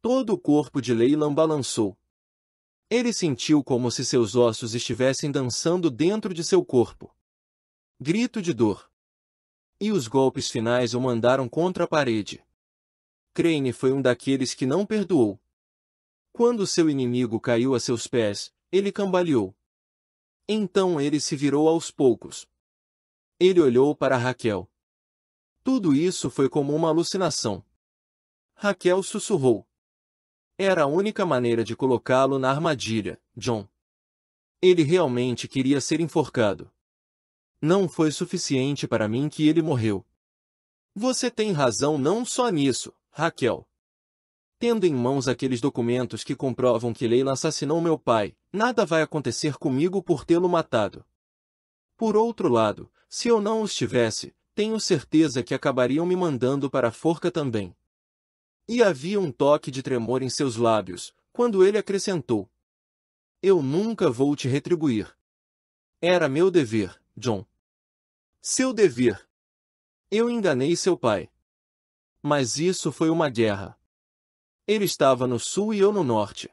Todo o corpo de Leyland balançou. Ele sentiu como se seus ossos estivessem dançando dentro de seu corpo. Grito de dor e os golpes finais o mandaram contra a parede. Crane foi um daqueles que não perdoou. Quando seu inimigo caiu a seus pés, ele cambaleou. Então ele se virou aos poucos. Ele olhou para Raquel. Tudo isso foi como uma alucinação. Raquel sussurrou. Era a única maneira de colocá-lo na armadilha, John. Ele realmente queria ser enforcado. Não foi suficiente para mim que ele morreu. Você tem razão não só nisso, Raquel. Tendo em mãos aqueles documentos que comprovam que Leila assassinou meu pai, nada vai acontecer comigo por tê-lo matado. Por outro lado, se eu não os tivesse, tenho certeza que acabariam me mandando para a forca também. E havia um toque de tremor em seus lábios, quando ele acrescentou: Eu nunca vou te retribuir. Era meu dever, John. Seu dever. Eu enganei seu pai. Mas isso foi uma guerra. Ele estava no sul e eu no norte.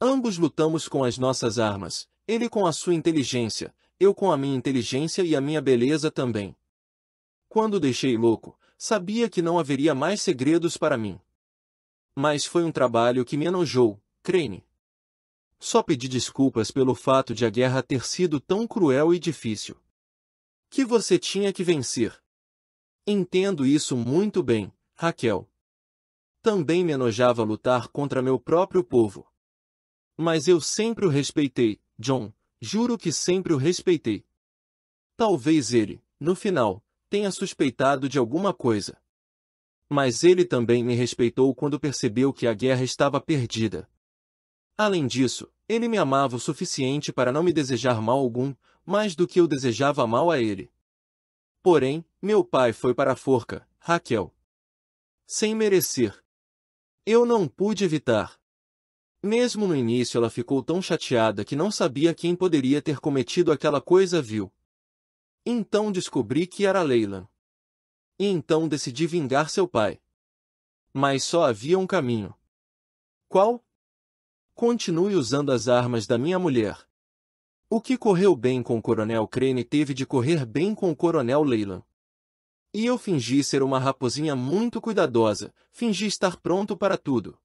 Ambos lutamos com as nossas armas, ele com a sua inteligência, eu com a minha inteligência e a minha beleza também. Quando deixei louco, sabia que não haveria mais segredos para mim. Mas foi um trabalho que me enojou, creio-me. Só pedi desculpas pelo fato de a guerra ter sido tão cruel e difícil que você tinha que vencer. Entendo isso muito bem, Raquel. Também me enojava lutar contra meu próprio povo. Mas eu sempre o respeitei, John, juro que sempre o respeitei. Talvez ele, no final, tenha suspeitado de alguma coisa. Mas ele também me respeitou quando percebeu que a guerra estava perdida. Além disso, ele me amava o suficiente para não me desejar mal algum, mais do que eu desejava mal a ele. Porém, meu pai foi para a forca, Raquel. Sem merecer. Eu não pude evitar. Mesmo no início ela ficou tão chateada que não sabia quem poderia ter cometido aquela coisa vil. Então descobri que era Leila. E então decidi vingar seu pai. Mas só havia um caminho. Qual? Continue usando as armas da minha mulher. O que correu bem com o coronel Crene teve de correr bem com o coronel Leyland. E eu fingi ser uma raposinha muito cuidadosa, fingi estar pronto para tudo.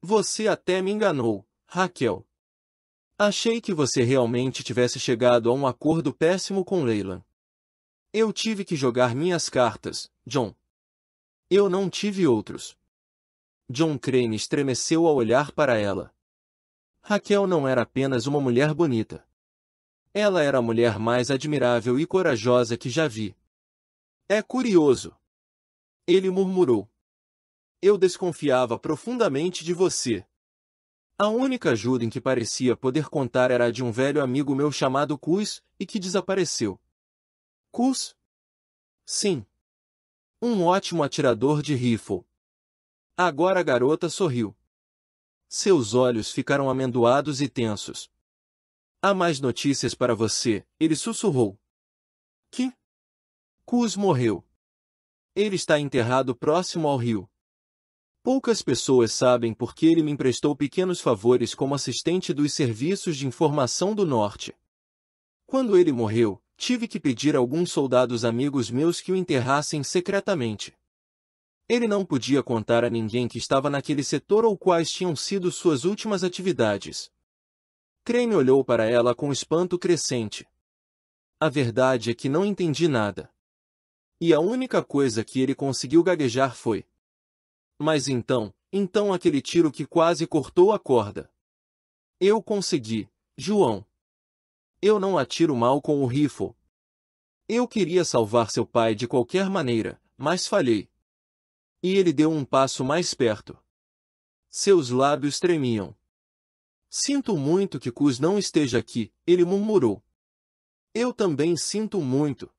Você até me enganou, Raquel. Achei que você realmente tivesse chegado a um acordo péssimo com Leyland. Eu tive que jogar minhas cartas, John. Eu não tive outros. John Crane estremeceu ao olhar para ela. Raquel não era apenas uma mulher bonita. Ela era a mulher mais admirável e corajosa que já vi. É curioso. Ele murmurou. Eu desconfiava profundamente de você. A única ajuda em que parecia poder contar era a de um velho amigo meu chamado Cus, e que desapareceu. Cus? Sim. Um ótimo atirador de rifle. Agora a garota sorriu. Seus olhos ficaram amendoados e tensos. Há mais notícias para você, ele sussurrou. Que? Cus morreu. Ele está enterrado próximo ao rio. Poucas pessoas sabem porque ele me emprestou pequenos favores como assistente dos serviços de informação do norte. Quando ele morreu, tive que pedir a alguns soldados amigos meus que o enterrassem secretamente. Ele não podia contar a ninguém que estava naquele setor ou quais tinham sido suas últimas atividades. Creme olhou para ela com espanto crescente. A verdade é que não entendi nada. E a única coisa que ele conseguiu gaguejar foi. Mas então, então aquele tiro que quase cortou a corda. Eu consegui, João. Eu não atiro mal com o rifle. Eu queria salvar seu pai de qualquer maneira, mas falhei. E ele deu um passo mais perto. Seus lábios tremiam. Sinto muito que Cus não esteja aqui, ele murmurou. Eu também sinto muito.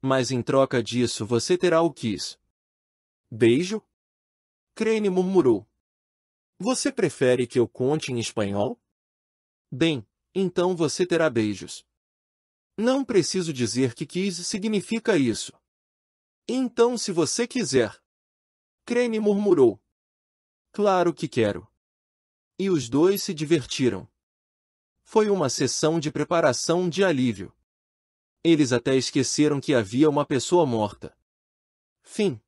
Mas em troca disso você terá o quis. Beijo? Crane murmurou. Você prefere que eu conte em espanhol? Bem, então você terá beijos. Não preciso dizer que quis significa isso. Então, se você quiser, Creme murmurou. Claro que quero. E os dois se divertiram. Foi uma sessão de preparação de alívio. Eles até esqueceram que havia uma pessoa morta. Fim.